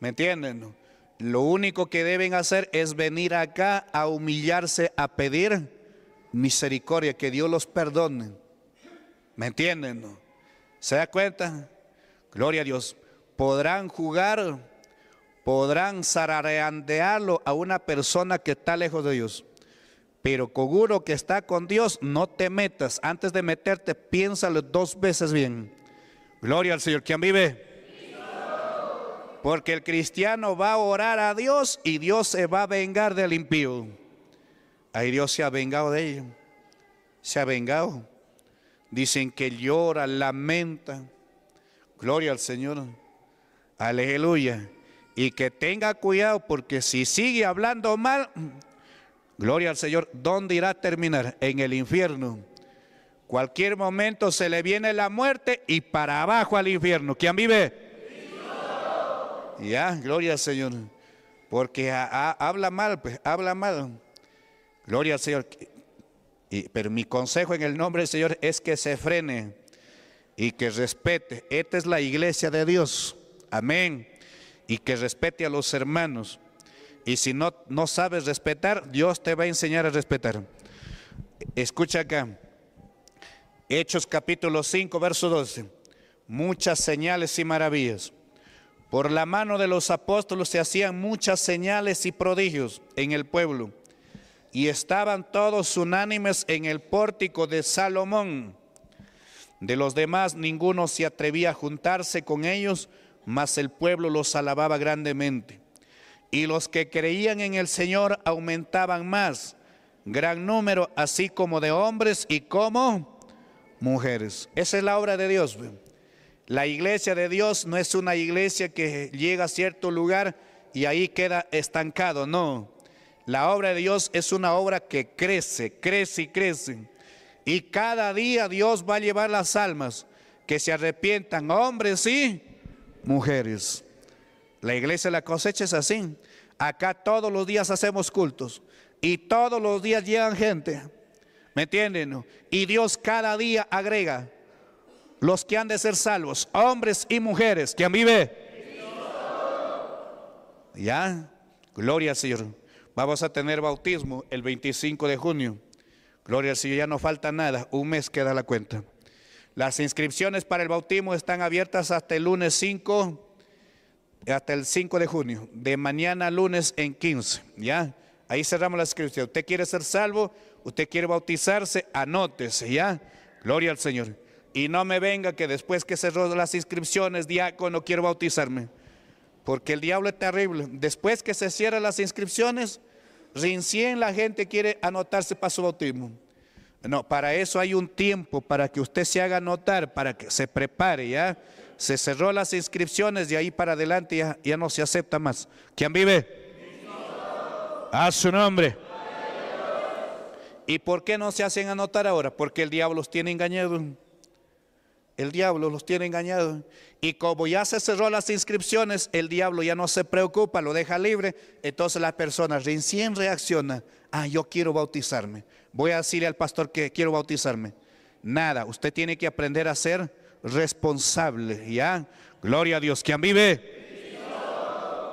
¿Me entienden? Lo único que deben hacer es venir acá a humillarse, a pedir misericordia, que Dios los perdone. ¿Me entienden? ¿Se da cuenta? Gloria a Dios. Podrán jugar, podrán zarareandearlo a una persona que está lejos de Dios. Pero coguro que está con Dios, no te metas. Antes de meterte, piénsalo dos veces bien. Gloria al Señor. ¿Quién vive? Porque el cristiano va a orar a Dios y Dios se va a vengar del impío. Ahí Dios se ha vengado de ellos. Se ha vengado. Dicen que llora, lamenta. Gloria al Señor. Aleluya. Y que tenga cuidado porque si sigue hablando mal, mm, gloria al Señor, ¿dónde irá a terminar? En el infierno. Cualquier momento se le viene la muerte y para abajo al infierno. ¿Quién vive? Ya, gloria al Señor. Porque habla mal, pues, habla mal. Gloria al Señor. pero mi consejo en el nombre del Señor es que se frene y que respete. Esta es la iglesia de Dios. Amén. Y que respete a los hermanos. Y si no, no sabes respetar, Dios te va a enseñar a respetar. Escucha acá. Hechos capítulo 5, verso 12. Muchas señales y maravillas. Por la mano de los apóstoles se hacían muchas señales y prodigios en el pueblo. Y estaban todos unánimes en el pórtico de Salomón. De los demás ninguno se atrevía a juntarse con ellos, mas el pueblo los alababa grandemente. Y los que creían en el Señor aumentaban más, gran número, así como de hombres y como mujeres. Esa es la obra de Dios. La iglesia de Dios no es una iglesia que llega a cierto lugar y ahí queda estancado, no. La obra de Dios es una obra que crece, crece y crece. Y cada día Dios va a llevar las almas que se arrepientan, hombres y mujeres. La iglesia de la cosecha es así. Acá todos los días hacemos cultos y todos los días llegan gente. ¿Me entienden? Y Dios cada día agrega los que han de ser salvos, hombres y mujeres. ¿Quién vive? Ya, gloria al Señor. Vamos a tener bautismo el 25 de junio. Gloria al Señor, ya no falta nada, un mes queda la cuenta. Las inscripciones para el bautismo están abiertas hasta el lunes 5, hasta el 5 de junio, de mañana lunes en 15, ¿ya? Ahí cerramos la inscripción. Usted quiere ser salvo, usted quiere bautizarse, anótese, ¿ya? Gloria al Señor. Y no me venga que después que cerró las inscripciones, diácono, quiero bautizarme. Porque el diablo es terrible. Después que se cierran las inscripciones, recién la gente quiere anotarse para su bautismo. No, para eso hay un tiempo, para que usted se haga anotar, para que se prepare, ¿ya? Se cerró las inscripciones, de ahí para adelante ya, no se acepta más. ¿Quién vive? A su nombre. ¿Y por qué no se hacen anotar ahora? Porque el diablo los tiene engañados. El diablo los tiene engañados. Y como ya se cerró las inscripciones, el diablo ya no se preocupa, lo deja libre. Entonces la persona recién reacciona. Ah, yo quiero bautizarme. Voy a decirle al pastor que quiero bautizarme. Nada, usted tiene que aprender a ser responsable. ¿Ya? Gloria a Dios. ¿Quién vive?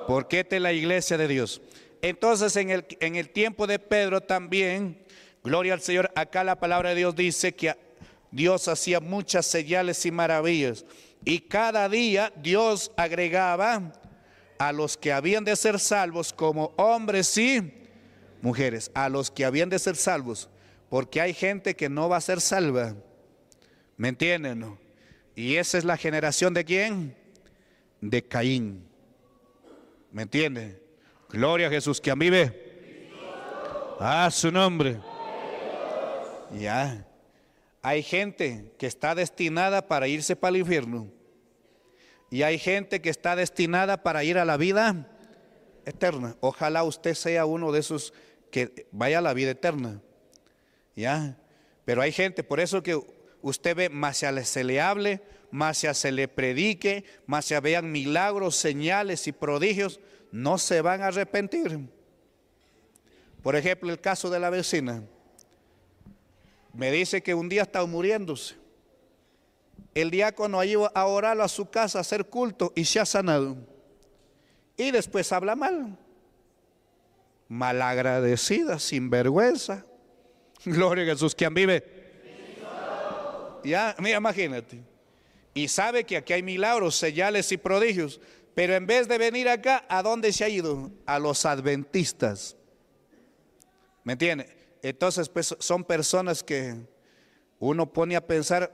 Porque esta es la iglesia de Dios. Entonces en el, en el tiempo de Pedro también Gloria al Señor. Acá la palabra de Dios dice que Dios hacía muchas señales y maravillas. Y cada día Dios agregaba a los que habían de ser salvos como hombres y mujeres, a los que habían de ser salvos, porque hay gente que no va a ser salva. ¿Me entienden? Y esa es la generación de quién? De Caín. ¿Me entienden? Gloria a Jesús que a mí ve. A su nombre. Ya. Hay gente que está destinada para irse para el infierno. Y hay gente que está destinada para ir a la vida eterna. Ojalá usted sea uno de esos que vaya a la vida eterna. ¿Ya? Pero hay gente, por eso que usted ve, más se le hable, más se le predique, más se vean milagros, señales y prodigios, no se van a arrepentir. Por ejemplo, el caso de la vecina. Me dice que un día estaba muriéndose. El diácono ha ido a orar a su casa, a hacer culto y se ha sanado. Y después habla mal. Malagradecida, sin vergüenza. Gloria a Jesús, quien vive. Ya, mira, imagínate. Y sabe que aquí hay milagros, señales y prodigios. Pero en vez de venir acá, ¿a dónde se ha ido? A los adventistas. ¿Me entiendes? Entonces, pues son personas que uno pone a pensar,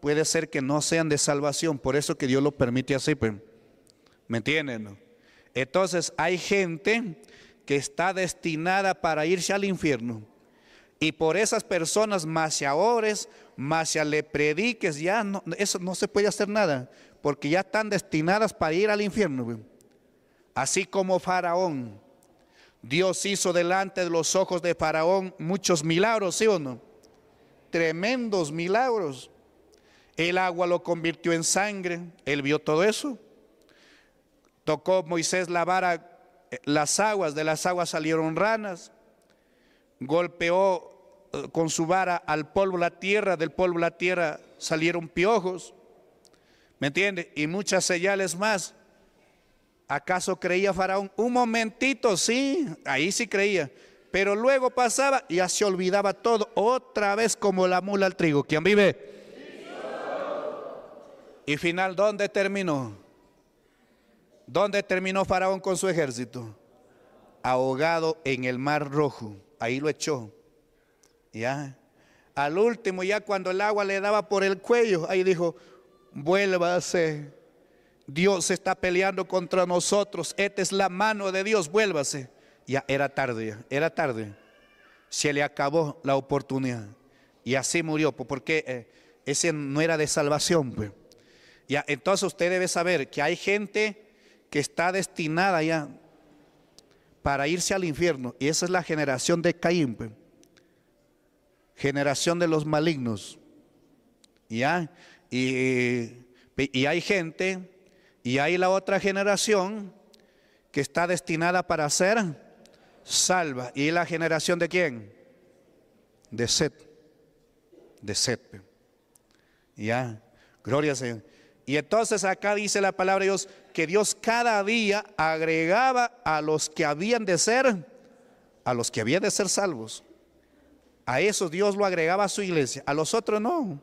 puede ser que no sean de salvación, por eso que Dios lo permite así, pues, ¿Me entienden? Entonces, hay gente que está destinada para irse al infierno. Y por esas personas, más ya ores, más ya le prediques, ya no, eso no se puede hacer nada, porque ya están destinadas para ir al infierno. Pues. Así como Faraón, Dios hizo delante de los ojos de Faraón muchos milagros, ¿sí o no? Tremendos milagros. El agua lo convirtió en sangre. Él vio todo eso. Tocó Moisés la vara, eh, las aguas, de las aguas salieron ranas. Golpeó eh, con su vara al polvo la tierra, del polvo la tierra salieron piojos. ¿Me entiende? Y muchas señales más. ¿Acaso creía Faraón? Un momentito, sí, ahí sí creía. Pero luego pasaba y ya se olvidaba todo, otra vez como la mula al trigo. ¿Quién vive? Y final, ¿dónde terminó? ¿Dónde terminó Faraón con su ejército? Ahogado en el mar rojo. Ahí lo echó. Ya. Al último, ya cuando el agua le daba por el cuello, ahí dijo, vuélvase Dios está peleando contra nosotros. Esta es la mano de Dios, vuélvase. Ya era tarde, era tarde. Se le acabó la oportunidad. Y así murió, pues, porque eh, ese no era de salvación. Pues. Ya, entonces usted debe saber que hay gente que está destinada ya para irse al infierno. Y esa es la generación de Caín, pues. generación de los malignos. Ya, y, y hay gente y hay la otra generación que está destinada para ser salva. ¿Y la generación de quién? De Set. De Set. Ya, gloria a Señor. Y entonces acá dice la palabra de Dios que Dios cada día agregaba a los que habían de ser, a los que habían de ser salvos. A esos Dios lo agregaba a su iglesia, a los otros no.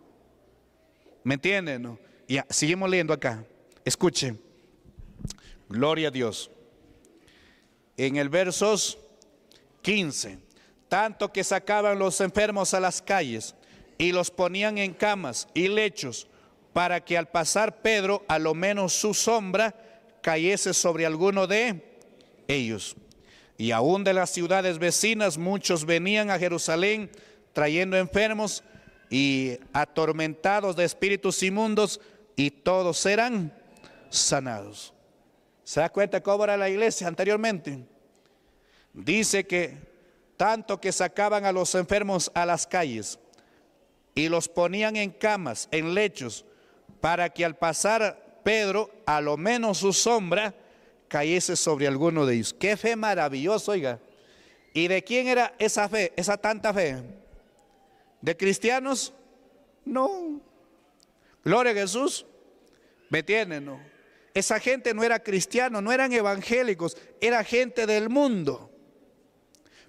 ¿Me entienden? Y Ya, seguimos leyendo acá. Escuche, gloria a Dios. En el versos 15, tanto que sacaban los enfermos a las calles y los ponían en camas y lechos para que al pasar Pedro, a lo menos su sombra, cayese sobre alguno de ellos. Y aún de las ciudades vecinas muchos venían a Jerusalén trayendo enfermos y atormentados de espíritus inmundos y todos eran sanados. ¿Se da cuenta cómo era la iglesia anteriormente? Dice que tanto que sacaban a los enfermos a las calles y los ponían en camas, en lechos, para que al pasar Pedro, a lo menos su sombra, cayese sobre alguno de ellos. Qué fe maravillosa, oiga. ¿Y de quién era esa fe, esa tanta fe? ¿De cristianos? No. Gloria a Jesús. ¿Me tienen? No. Esa gente no era cristiano, no eran evangélicos, era gente del mundo.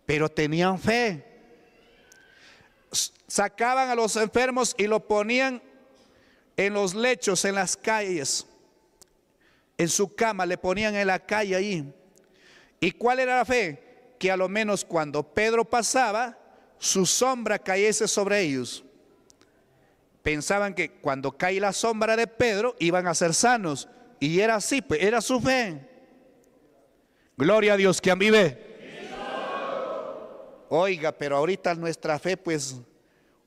Pero tenían fe. Sacaban a los enfermos y lo ponían en los lechos, en las calles, en su cama, le ponían en la calle ahí. ¿Y cuál era la fe? Que a lo menos cuando Pedro pasaba, su sombra cayese sobre ellos. Pensaban que cuando cae la sombra de Pedro iban a ser sanos y era así, pues era su fe. Gloria a Dios, que vive? Oiga, pero ahorita nuestra fe, pues,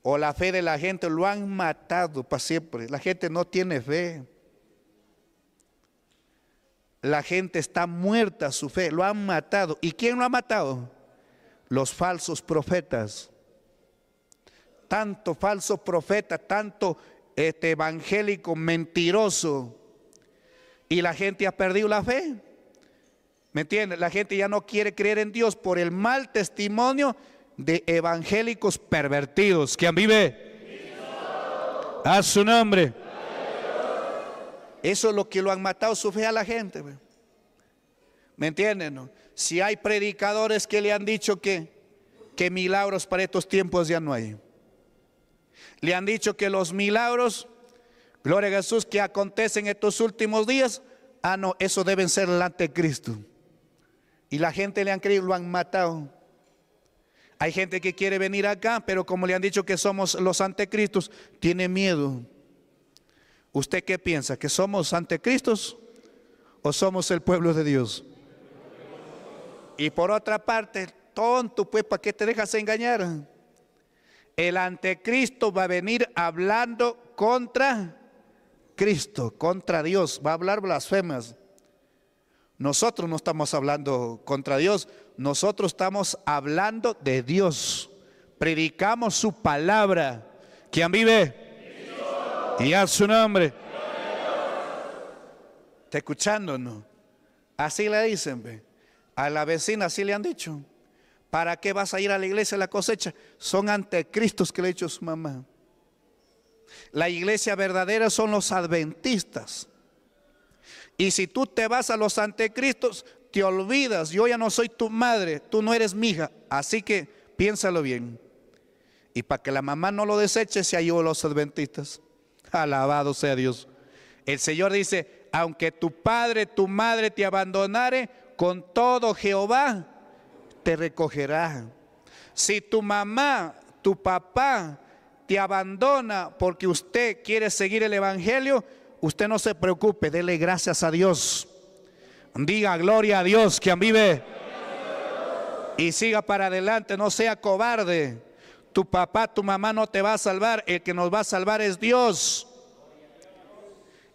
o la fe de la gente, lo han matado para siempre. La gente no tiene fe. La gente está muerta su fe, lo han matado. ¿Y quién lo ha matado? Los falsos profetas. Tanto falso profeta, tanto este evangélico mentiroso y la gente ha perdido la fe. ¿Me entiendes? La gente ya no quiere creer en Dios por el mal testimonio de evangélicos pervertidos. ¿Quién vive? A su nombre. Eso es lo que lo han matado su fe a la gente. ¿Me entienden? Si hay predicadores que le han dicho que, que milagros para estos tiempos ya no hay. Le han dicho que los milagros Gloria a Jesús, que acontece en estos últimos días. Ah, no, eso deben ser el anticristo. Y la gente le han creído, lo han matado. Hay gente que quiere venir acá, pero como le han dicho que somos los anticristos, tiene miedo. ¿Usted qué piensa? ¿Que somos anticristos o somos el pueblo de Dios? Y por otra parte, tonto, pues, ¿para qué te dejas engañar? El anticristo va a venir hablando contra Cristo, contra Dios, va a hablar blasfemas. Nosotros no estamos hablando contra Dios, nosotros estamos hablando de Dios. Predicamos su palabra. ¿Quién vive? Y a su nombre. Te escuchando no Así le dicen, ¿ve? a la vecina así le han dicho. ¿Para qué vas a ir a la iglesia a la cosecha? Son Cristo que le ha dicho su mamá. La iglesia verdadera son los adventistas. Y si tú te vas a los anticristos, te olvidas, yo ya no soy tu madre, tú no eres mi hija. Así que piénsalo bien. Y para que la mamá no lo deseche, se a los adventistas. Alabado sea Dios. El Señor dice, aunque tu padre, tu madre te abandonare, con todo Jehová te recogerá. Si tu mamá, tu papá, abandona porque usted quiere seguir el Evangelio, usted no se preocupe, dele gracias a Dios. Diga gloria a Dios quien vive. Y siga para adelante, no sea cobarde. Tu papá, tu mamá no te va a salvar, el que nos va a salvar es Dios.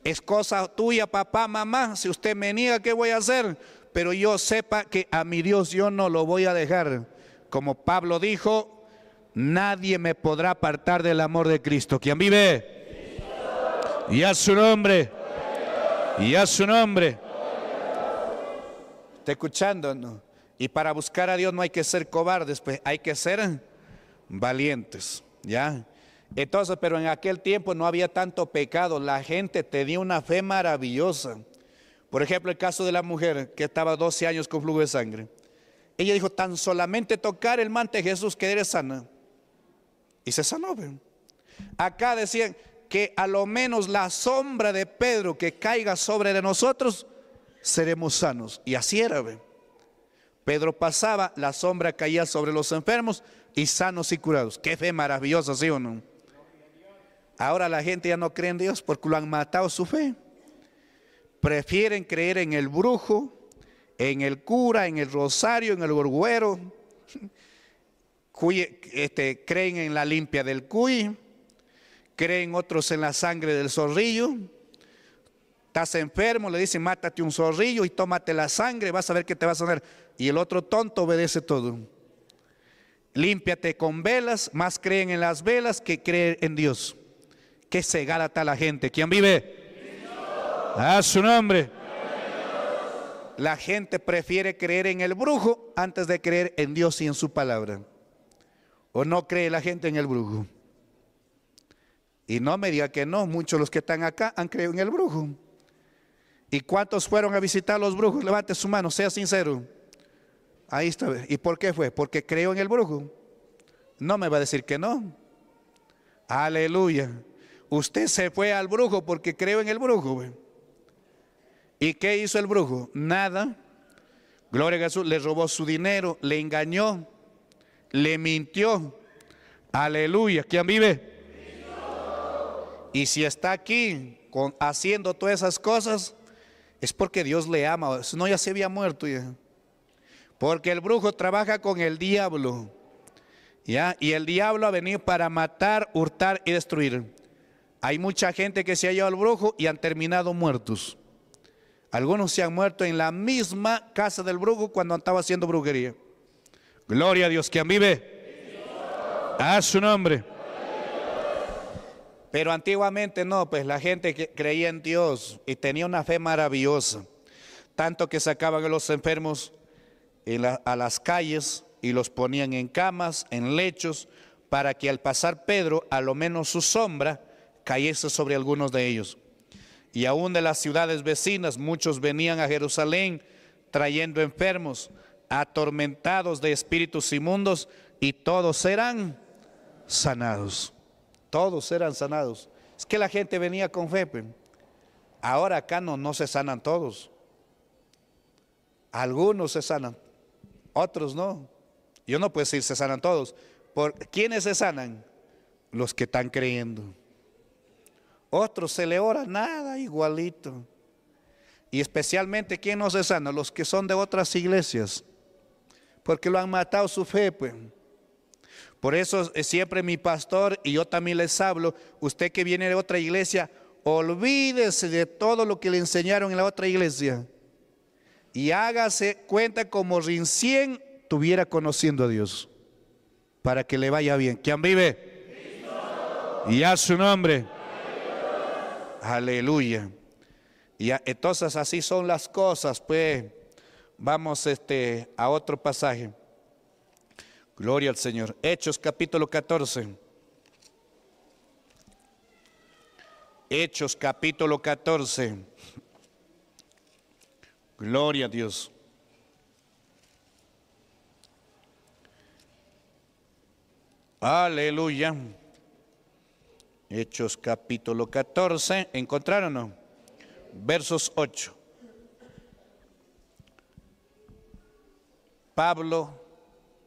Es cosa tuya, papá, mamá. Si usted me niega, ¿qué voy a hacer? Pero yo sepa que a mi Dios yo no lo voy a dejar. Como Pablo dijo, nadie me podrá apartar del amor de Cristo. ¿Quién vive? Y a su nombre. Y a su nombre. ¿Está escuchando? Y para buscar a Dios no hay que ser cobardes, pues hay que ser valientes, ¿ya? Entonces, pero en aquel tiempo no había tanto pecado, la gente tenía una fe maravillosa. Por ejemplo, el caso de la mujer que estaba 12 años con flujo de sangre. Ella dijo, tan solamente tocar el mante Jesús que eres sana. Y se sanó. Acá decían que a lo menos la sombra de Pedro que caiga sobre de nosotros, seremos sanos. Y así era. Pedro pasaba, la sombra caía sobre los enfermos y sanos y curados. Qué fe maravillosa, ¿sí o no? Ahora la gente ya no cree en Dios porque lo han matado su fe. Prefieren creer en el brujo, en el cura, en el rosario, en el gorguero, este, creen en la limpia del cuy, creen otros en la sangre del zorrillo. Estás enfermo, le dicen, mátate un zorrillo y tómate la sangre, vas a ver qué te vas a hacer. Y el otro tonto obedece todo. Límpiate con velas, más creen en las velas que creen en Dios. Qué cegada está la gente. ¿Quién vive? A su nombre. La gente prefiere creer en el brujo antes de creer en Dios y en su palabra. ¿O no cree la gente en el brujo? Y no me diga que no, muchos los que están acá han creído en el brujo. ¿Y cuántos fueron a visitar a los brujos? Levante su mano, sea sincero. Ahí está. ¿Y por qué fue? Porque creó en el brujo. No me va a decir que no. Aleluya. Usted se fue al brujo porque creó en el brujo. ¿Y qué hizo el brujo? Nada. Gloria a Jesús, le robó su dinero, le engañó le mintió. Aleluya. ¿Quién vive? Y si está aquí haciendo todas esas cosas, es porque Dios le ama. Si no, ya se había muerto. Ya. Porque el brujo trabaja con el diablo. ¿ya? Y el diablo ha venido para matar, hurtar y destruir. Hay mucha gente que se ha llevado al brujo y han terminado muertos. Algunos se han muerto en la misma casa del brujo cuando estaba haciendo brujería. Gloria a Dios. que vive? A su nombre. Pero antiguamente no, pues la gente creía en Dios y tenía una fe maravillosa. Tanto que sacaban a los enfermos a las calles y los ponían en camas, en lechos, para que al pasar Pedro, a lo menos su sombra cayese sobre algunos de ellos. Y aún de las ciudades vecinas, muchos venían a Jerusalén trayendo enfermos, atormentados de espíritus inmundos, y todos serán sanados. Todos serán sanados. Es que la gente venía con fe. Ahora acá no, no se sanan todos. Algunos se sanan, otros no. Yo no puedo decir se sanan todos. ¿Por quiénes se sanan? Los que están creyendo. Otros se le ora nada igualito. Y especialmente, ¿quién no se sana? Los que son de otras iglesias porque lo han matado su fe, pues. Por eso siempre mi pastor y yo también les hablo, usted que viene de otra iglesia, olvídese de todo lo que le enseñaron en la otra iglesia y hágase cuenta como recién tuviera conociendo a Dios para que le vaya bien. ¿Quién vive? Y a su nombre. Aleluya. Y entonces así son las cosas, pues. Vamos este, a otro pasaje. Gloria al Señor. Hechos capítulo 14. Hechos capítulo 14. Gloria a Dios. Aleluya. Hechos capítulo 14. ¿Encontraron? Versos 8. Pablo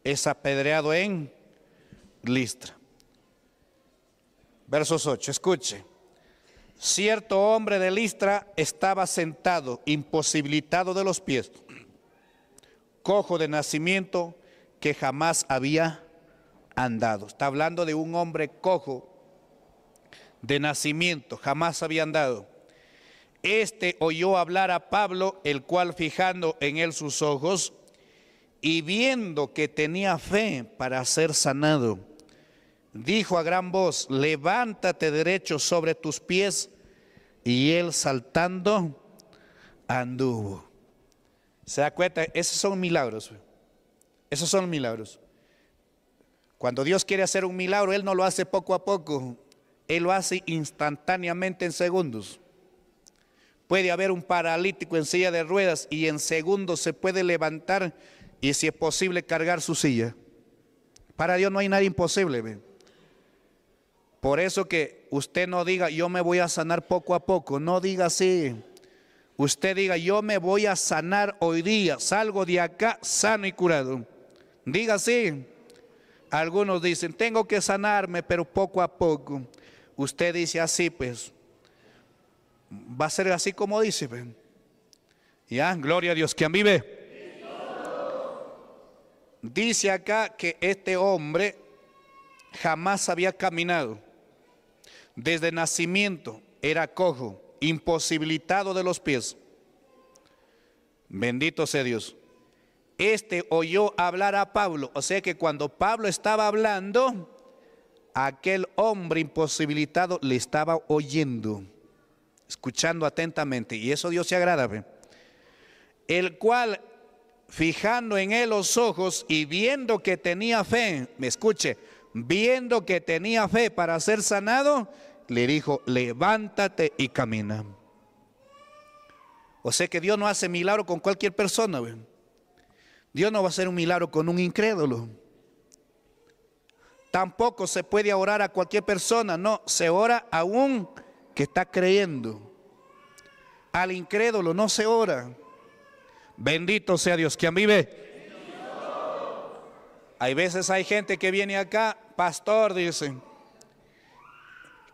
es apedreado en Listra. Versos 8, escuche. Cierto hombre de Listra estaba sentado, imposibilitado de los pies, cojo de nacimiento que jamás había andado. Está hablando de un hombre cojo de nacimiento, jamás había andado. Este oyó hablar a Pablo, el cual fijando en él sus ojos, y viendo que tenía fe para ser sanado, dijo a gran voz, levántate derecho sobre tus pies, y él saltando anduvo. ¿Se da cuenta? Esos son milagros. Esos son milagros. Cuando Dios quiere hacer un milagro, Él no lo hace poco a poco, Él lo hace instantáneamente en segundos. Puede haber un paralítico en silla de ruedas y en segundos se puede levantar y si es posible cargar su silla. Para Dios no hay nada imposible. Por eso que usted no diga, yo me voy a sanar poco a poco. No diga así. Usted diga, yo me voy a sanar hoy día. Salgo de acá sano y curado. Diga así. Algunos dicen, tengo que sanarme, pero poco a poco. Usted dice así, pues. Va a ser así como dice. ¿ve? Ya, gloria a Dios. Quien vive? Dice acá que este hombre jamás había caminado. Desde nacimiento era cojo, imposibilitado de los pies. Bendito sea Dios. Este oyó hablar a Pablo. O sea que cuando Pablo estaba hablando, aquel hombre imposibilitado le estaba oyendo, escuchando atentamente. Y eso Dios se agrada. El cual fijando en él los ojos y viendo que tenía fe, me escuche, viendo que tenía fe para ser sanado, le dijo, levántate y camina. O sea que Dios no hace milagro con cualquier persona. Dios no va a hacer un milagro con un incrédulo. Tampoco se puede orar a cualquier persona, no, se ora a un que está creyendo. Al incrédulo no se ora. Bendito sea Dios. quien vive? Hay veces hay gente que viene acá, pastor, dice,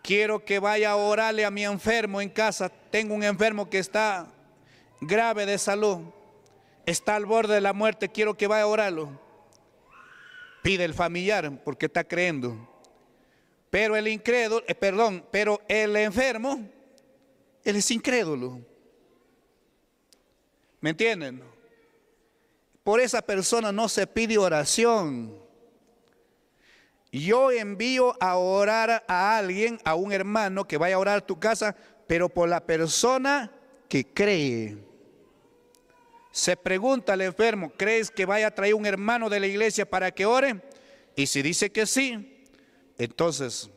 quiero que vaya a orarle a mi enfermo en casa. Tengo un enfermo que está grave de salud, está al borde de la muerte, quiero que vaya a orarlo. Pide el familiar porque está creyendo. Pero el incrédulo, eh, perdón, pero el enfermo, él es incrédulo. ¿Me entienden? Por esa persona no se pide oración. Yo envío a orar a alguien, a un hermano que vaya a orar a tu casa, pero por la persona que cree. Se pregunta al enfermo, ¿crees que vaya a traer un hermano de la iglesia para que ore? Y si dice que sí, entonces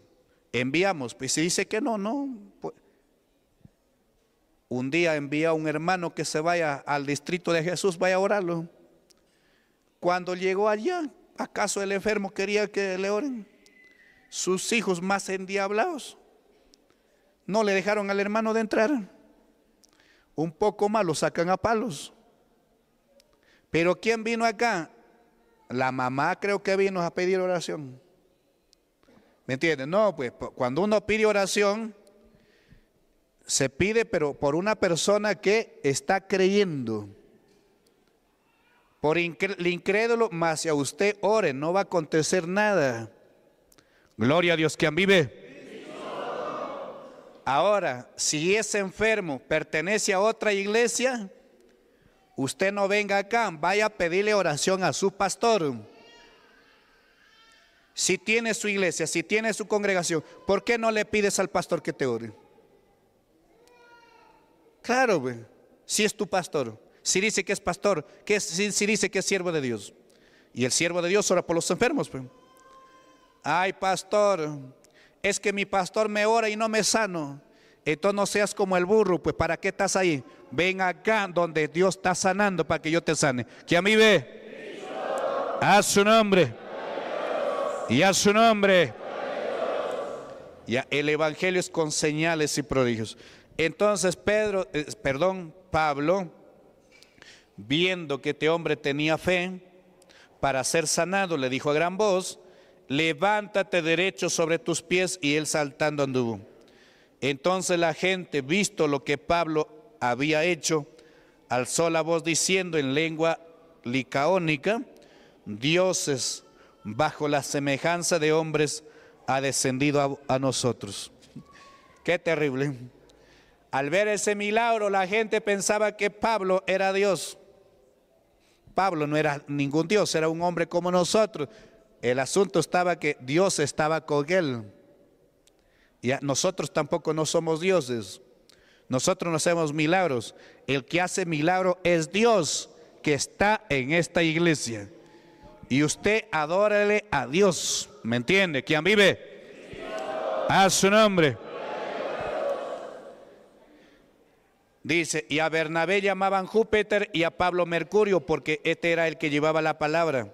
enviamos. Y si dice que no, no. Pues, un día envía a un hermano que se vaya al distrito de Jesús, vaya a orarlo. Cuando llegó allá, ¿acaso el enfermo quería que le oren? Sus hijos más endiablados no le dejaron al hermano de entrar. Un poco más lo sacan a palos. Pero ¿quién vino acá? La mamá creo que vino a pedir oración. ¿Me entiendes? No, pues cuando uno pide oración, se pide pero por una persona que está creyendo. Por el incrédulo, más si a usted ore, no va a acontecer nada. Gloria a Dios, que vive? Ahora, si es enfermo, pertenece a otra iglesia, usted no venga acá, vaya a pedirle oración a su pastor. Si tiene su iglesia, si tiene su congregación, ¿por qué no le pides al pastor que te ore? Claro, Si es tu pastor, si dice que es pastor, que si, dice que es siervo de Dios. Y el siervo de Dios ora por los enfermos, pues. Ay, pastor, es que mi pastor me ora y no me sano. Entonces no seas como el burro, pues ¿para qué estás ahí? Ven acá donde Dios está sanando para que yo te sane. Que a mí ve. A su nombre. Y a su nombre. Ya, el Evangelio es con señales y prodigios. Entonces Pedro, eh, perdón, Pablo, viendo que este hombre tenía fe para ser sanado, le dijo a gran voz, levántate derecho sobre tus pies y él saltando anduvo. Entonces la gente, visto lo que Pablo había hecho, alzó la voz diciendo en lengua licaónica, dioses bajo la semejanza de hombres ha descendido a nosotros. Qué terrible. Al ver ese milagro, la gente pensaba que Pablo era Dios. Pablo no era ningún Dios, era un hombre como nosotros. El asunto estaba que Dios estaba con él. Y nosotros tampoco no somos dioses. Nosotros no hacemos milagros. El que hace milagro es Dios que está en esta iglesia. Y usted adórale a Dios. ¿Me entiende? ¿Quién vive? A su nombre. Dice, y a Bernabé llamaban Júpiter y a Pablo Mercurio, porque este era el que llevaba la palabra.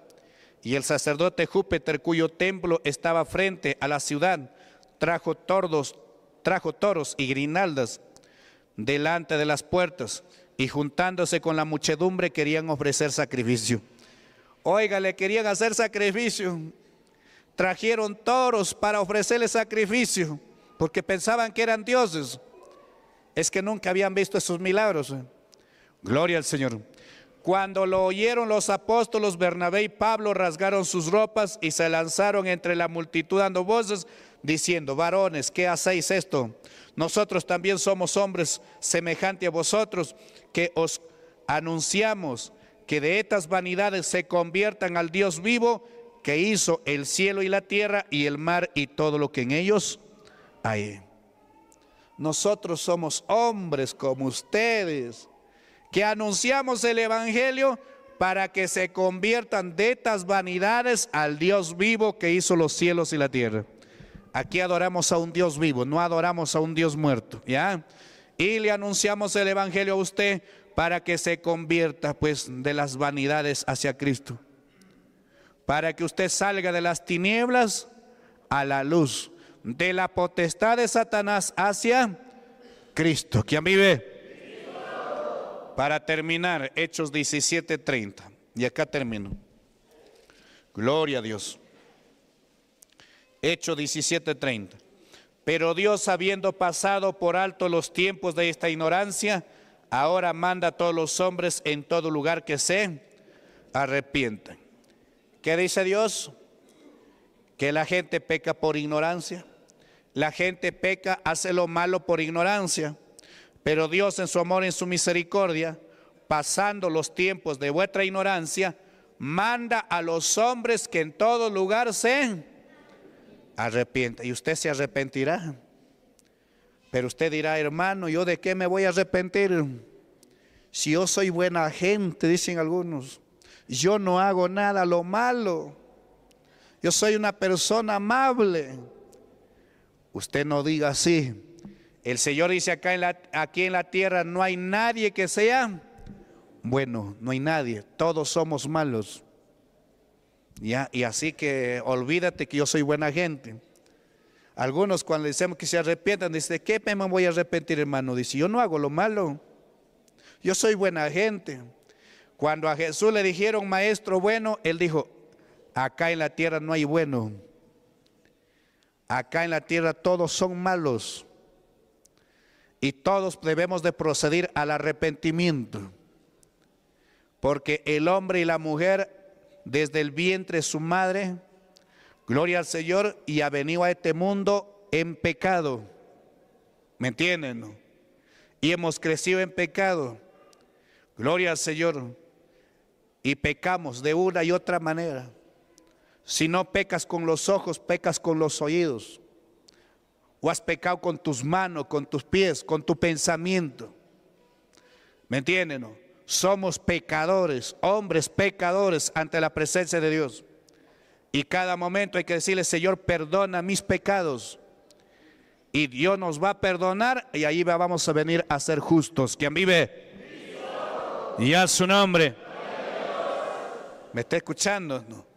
Y el sacerdote Júpiter, cuyo templo estaba frente a la ciudad, trajo tordos, trajo toros y grinaldas delante de las puertas, y juntándose con la muchedumbre querían ofrecer sacrificio. Oiga, le querían hacer sacrificio. Trajeron toros para ofrecerle sacrificio, porque pensaban que eran dioses es que nunca habían visto esos milagros. Eh. Gloria al Señor. Cuando lo oyeron los apóstolos Bernabé y Pablo rasgaron sus ropas y se lanzaron entre la multitud dando voces diciendo, varones, ¿qué hacéis esto? Nosotros también somos hombres semejante a vosotros que os anunciamos que de estas vanidades se conviertan al Dios vivo que hizo el cielo y la tierra y el mar y todo lo que en ellos hay. Nosotros somos hombres como ustedes, que anunciamos el Evangelio para que se conviertan de estas vanidades al Dios vivo que hizo los cielos y la tierra. Aquí adoramos a un Dios vivo, no adoramos a un Dios muerto, ¿ya? Y le anunciamos el Evangelio a usted para que se convierta pues de las vanidades hacia Cristo. Para que usted salga de las tinieblas a la luz de la potestad de Satanás hacia Cristo. ¿Quién vive? Para terminar, Hechos 17:30. Y acá termino. Gloria a Dios. Hechos 17:30. Pero Dios, habiendo pasado por alto los tiempos de esta ignorancia, ahora manda a todos los hombres en todo lugar que se arrepientan. ¿Qué dice Dios? Que la gente peca por ignorancia. La gente peca, hace lo malo por ignorancia, pero Dios en su amor y en su misericordia, pasando los tiempos de vuestra ignorancia, manda a los hombres que en todo lugar se arrepienta. Y usted se arrepentirá. Pero usted dirá, hermano, ¿yo de qué me voy a arrepentir? Si yo soy buena gente, dicen algunos, yo no hago nada lo malo. Yo soy una persona amable. Usted no diga así. El Señor dice acá en la, aquí en la tierra no hay nadie que sea bueno, no hay nadie, todos somos malos. Y así que olvídate que yo soy buena gente. Algunos cuando le decimos que se arrepientan, dice ¿qué me voy a arrepentir, hermano? Dice, yo no hago lo malo, yo soy buena gente. Cuando a Jesús le dijeron, maestro bueno, él dijo, acá en la tierra no hay bueno. Acá en la tierra todos son malos y todos debemos de proceder al arrepentimiento. Porque el hombre y la mujer desde el vientre de su madre, gloria al Señor, y ha venido a este mundo en pecado. ¿Me entienden? Y hemos crecido en pecado. Gloria al Señor. Y pecamos de una y otra manera. Si no pecas con los ojos, pecas con los oídos. O has pecado con tus manos, con tus pies, con tu pensamiento. ¿Me entienden? Somos pecadores, hombres pecadores ante la presencia de Dios. Y cada momento hay que decirle, Señor, perdona mis pecados. Y Dios nos va a perdonar y ahí vamos a venir a ser justos. ¿Quién vive? Y a su nombre. ¿Me está escuchando? No.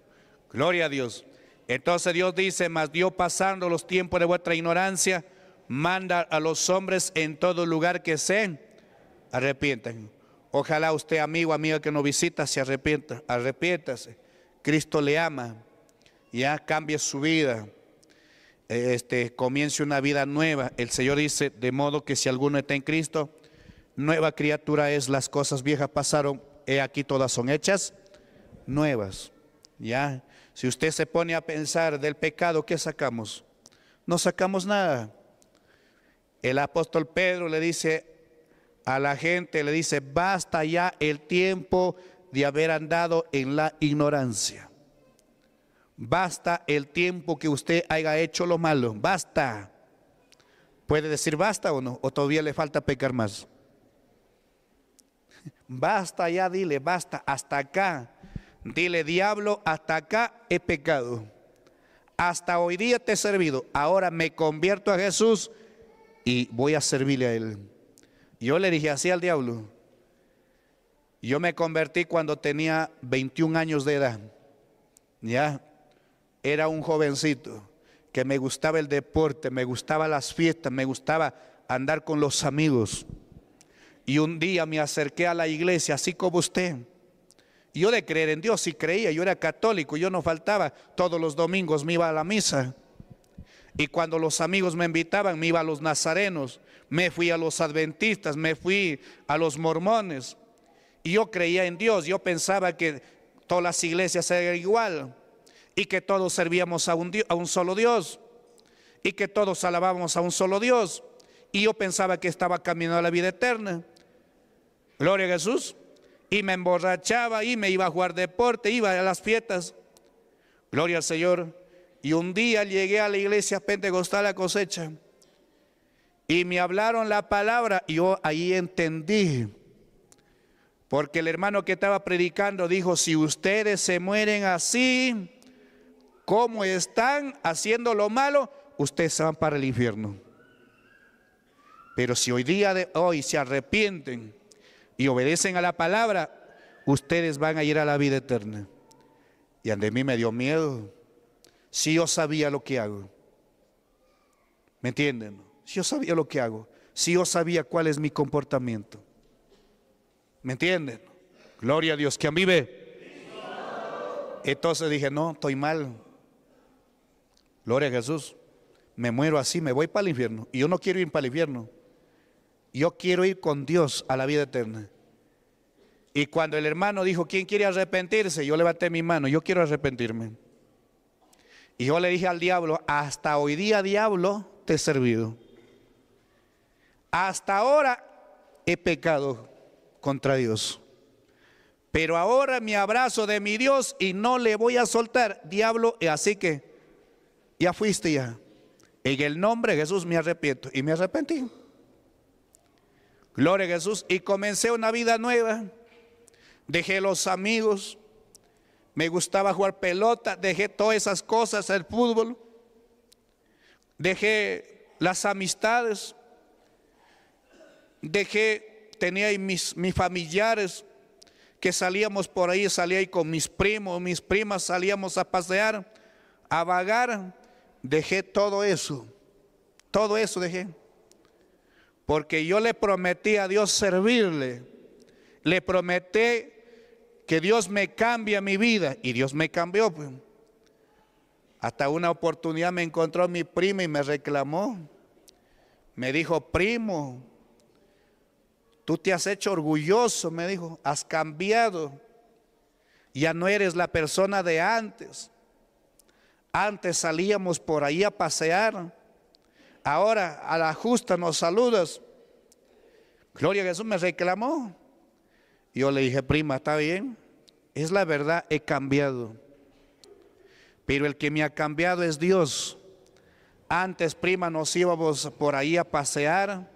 Gloria a Dios. Entonces Dios dice, mas Dios pasando los tiempos de vuestra ignorancia, manda a los hombres en todo lugar que sean arrepienten Ojalá usted, amigo, amiga que nos visita, se arrepienta, arrepiéntase. Cristo le ama, ya cambie su vida, este, comience una vida nueva. El Señor dice, de modo que si alguno está en Cristo, nueva criatura es, las cosas viejas pasaron, he aquí todas son hechas nuevas. Ya, si usted se pone a pensar del pecado, ¿qué sacamos? No sacamos nada. El apóstol Pedro le dice a la gente, le dice, basta ya el tiempo de haber andado en la ignorancia. Basta el tiempo que usted haya hecho lo malo. Basta. ¿Puede decir basta o no? ¿O todavía le falta pecar más? Basta ya, dile, basta, hasta acá. Dile, diablo, hasta acá he pecado. Hasta hoy día te he servido. Ahora me convierto a Jesús y voy a servirle a Él. Yo le dije así al diablo. Yo me convertí cuando tenía 21 años de edad. Ya, era un jovencito que me gustaba el deporte, me gustaba las fiestas, me gustaba andar con los amigos. Y un día me acerqué a la iglesia, así como usted yo de creer en Dios, si creía, yo era católico, yo no faltaba. Todos los domingos me iba a la misa. Y cuando los amigos me invitaban, me iba a los nazarenos, me fui a los adventistas, me fui a los mormones. Y yo creía en Dios, yo pensaba que todas las iglesias eran igual y que todos servíamos a un, a un solo Dios y que todos alabábamos a un solo Dios. Y yo pensaba que estaba caminando a la vida eterna. Gloria a Jesús y me emborrachaba y me iba a jugar deporte, iba a las fiestas. Gloria al Señor. Y un día llegué a la iglesia pentecostal a cosecha y me hablaron la palabra y yo ahí entendí. Porque el hermano que estaba predicando dijo, si ustedes se mueren así, como están haciendo lo malo, ustedes van para el infierno. Pero si hoy día de hoy se arrepienten, y obedecen a la palabra, ustedes van a ir a la vida eterna. Y ante mí me dio miedo. Si yo sabía lo que hago. ¿Me entienden? Si yo sabía lo que hago. Si yo sabía cuál es mi comportamiento. ¿Me entienden? Gloria a Dios. que mí vive? Entonces dije, no, estoy mal. Gloria a Jesús. Me muero así, me voy para el infierno. Y yo no quiero ir para el infierno yo quiero ir con Dios a la vida eterna. Y cuando el hermano dijo, ¿quién quiere arrepentirse? Yo levanté mi mano, yo quiero arrepentirme. Y yo le dije al diablo, hasta hoy día diablo te he servido. Hasta ahora he pecado contra Dios. Pero ahora me abrazo de mi Dios y no le voy a soltar, diablo, así que ya fuiste ya. En el nombre de Jesús me arrepiento y me arrepentí. Gloria a Jesús. Y comencé una vida nueva. Dejé los amigos. Me gustaba jugar pelota. Dejé todas esas cosas, el fútbol. Dejé las amistades. Dejé, tenía ahí mis, mis familiares que salíamos por ahí, salía ahí con mis primos, mis primas, salíamos a pasear, a vagar. Dejé todo eso. Todo eso dejé porque yo le prometí a Dios servirle, le prometí que Dios me cambia mi vida y Dios me cambió. Pues. Hasta una oportunidad me encontró mi prima y me reclamó. Me dijo, primo, tú te has hecho orgulloso, me dijo, has cambiado. Ya no eres la persona de antes. Antes salíamos por ahí a pasear Ahora a la justa nos saludas. Gloria a Jesús me reclamó. Yo le dije, prima, está bien. Es la verdad, he cambiado. Pero el que me ha cambiado es Dios. Antes, prima, nos íbamos por ahí a pasear,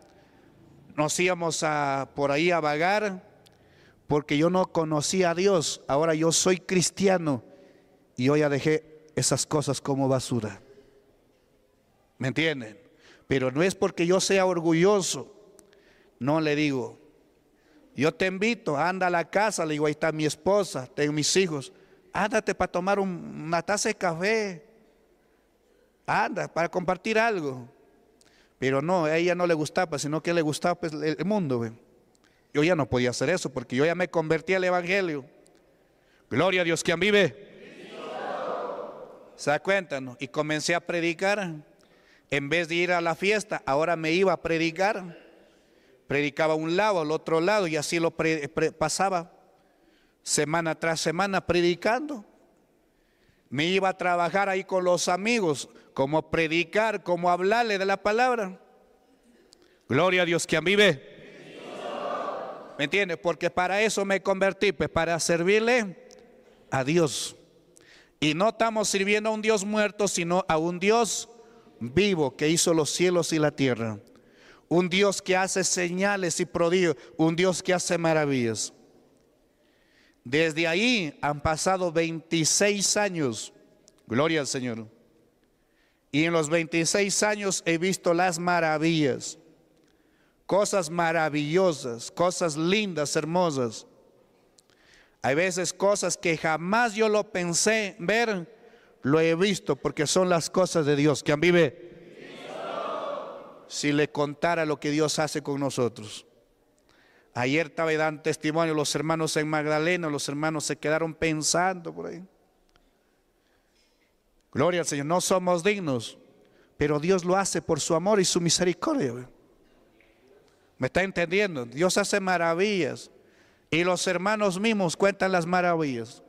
nos íbamos a, por ahí a vagar, porque yo no conocía a Dios. Ahora yo soy cristiano y hoy ya dejé esas cosas como basura. ¿Me entienden? pero no es porque yo sea orgulloso. No le digo, yo te invito, anda a la casa, le digo, ahí está mi esposa, tengo mis hijos, ándate para tomar una taza de café, anda, para compartir algo. Pero no, a ella no le gustaba, sino que le gustaba pues, el mundo. Yo ya no podía hacer eso porque yo ya me convertí al Evangelio. Gloria a Dios, quien vive? ¿Se Y comencé a predicar. En vez de ir a la fiesta, ahora me iba a predicar. Predicaba un lado, al otro lado, y así lo pasaba semana tras semana predicando. Me iba a trabajar ahí con los amigos, como predicar, como hablarle de la palabra. Gloria a Dios, quien vive. ¿Me entiendes? Porque para eso me convertí, pues, para servirle a Dios. Y no estamos sirviendo a un Dios muerto, sino a un Dios vivo que hizo los cielos y la tierra. Un Dios que hace señales y prodigios. Un Dios que hace maravillas. Desde ahí han pasado 26 años. Gloria al Señor. Y en los 26 años he visto las maravillas. Cosas maravillosas, cosas lindas, hermosas. Hay veces cosas que jamás yo lo pensé ver lo he visto porque son las cosas de Dios. ¿Quién vive? Si le contara lo que Dios hace con nosotros. Ayer estaba dan testimonio los hermanos en Magdalena, los hermanos se quedaron pensando por ahí. Gloria al Señor, no somos dignos, pero Dios lo hace por su amor y su misericordia. ¿Me está entendiendo? Dios hace maravillas y los hermanos mismos cuentan las maravillas.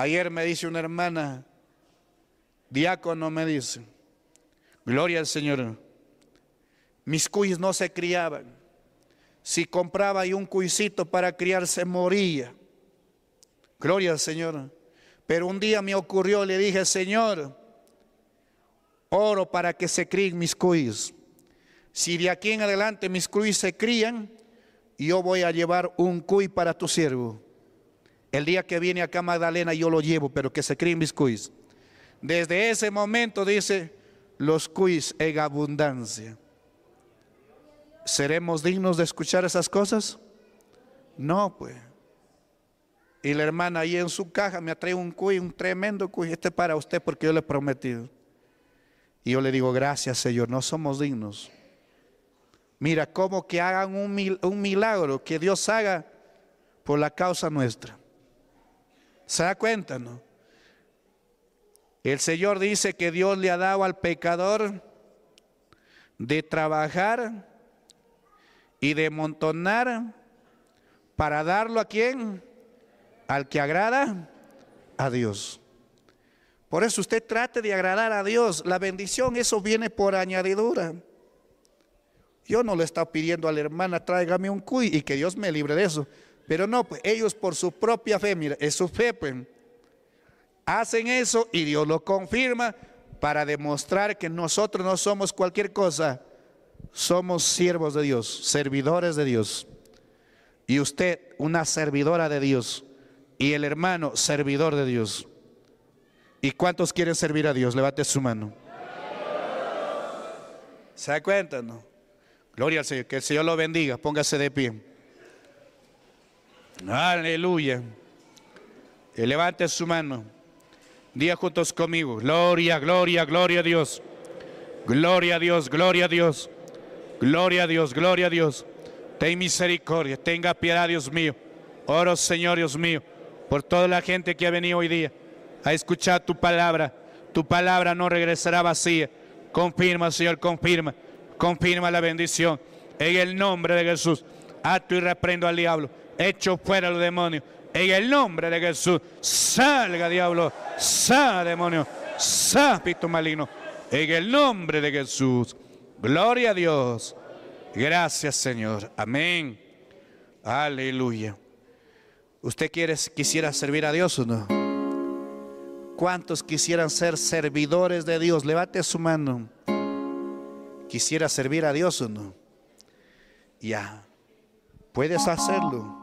Ayer me dice una hermana, diácono me dice, gloria al Señor, mis cuis no se criaban. Si compraba ahí un cuisito para criarse, moría. Gloria al Señor. Pero un día me ocurrió, le dije, Señor, oro para que se críen mis cuis. Si de aquí en adelante mis cuis se crían, yo voy a llevar un cuy para tu siervo. El día que viene acá Magdalena yo lo llevo, pero que se críen mis cuis. Desde ese momento dice, los cuis en abundancia. ¿Seremos dignos de escuchar esas cosas? No, pues. Y la hermana ahí en su caja me traído un cuy, un tremendo cuy. Este para usted porque yo le he prometido. Y yo le digo, gracias Señor, no somos dignos. Mira, como que hagan un milagro, que Dios haga por la causa nuestra. ¿Se da cuenta, El Señor dice que Dios le ha dado al pecador de trabajar y de montonar para darlo a quién? Al que agrada a Dios. Por eso usted trate de agradar a Dios. La bendición, eso viene por añadidura. Yo no le está pidiendo a la hermana, tráigame un cuy y que Dios me libre de eso. Pero no, pues, ellos por su propia fe, mira, es su fe, pues, hacen eso y Dios lo confirma para demostrar que nosotros no somos cualquier cosa, somos siervos de Dios, servidores de Dios. Y usted, una servidora de Dios. Y el hermano, servidor de Dios. ¿Y cuántos quieren servir a Dios? Levante su mano. ¿Se da cuenta? Gloria al Señor. Que el Señor lo bendiga. Póngase de pie. Aleluya. Y levante su mano. Día juntos conmigo. Gloria, gloria, gloria a Dios. Gloria a Dios, gloria a Dios. Gloria a Dios, gloria a Dios. Ten misericordia, tenga piedad, Dios mío. Oro, Señor, Dios mío, por toda la gente que ha venido hoy día a escuchar tu palabra. Tu palabra no regresará vacía. Confirma, Señor, confirma. Confirma la bendición. En el nombre de Jesús, acto y reprendo al diablo hecho fuera los demonios. En el nombre de Jesús, salga diablo, salga demonio, salga pito maligno. En el nombre de Jesús, gloria a Dios. Gracias Señor, amén. Aleluya. ¿Usted quiere, quisiera servir a Dios o no? ¿Cuántos quisieran ser servidores de Dios? Levante su mano. ¿Quisiera servir a Dios o no? Ya, puedes hacerlo.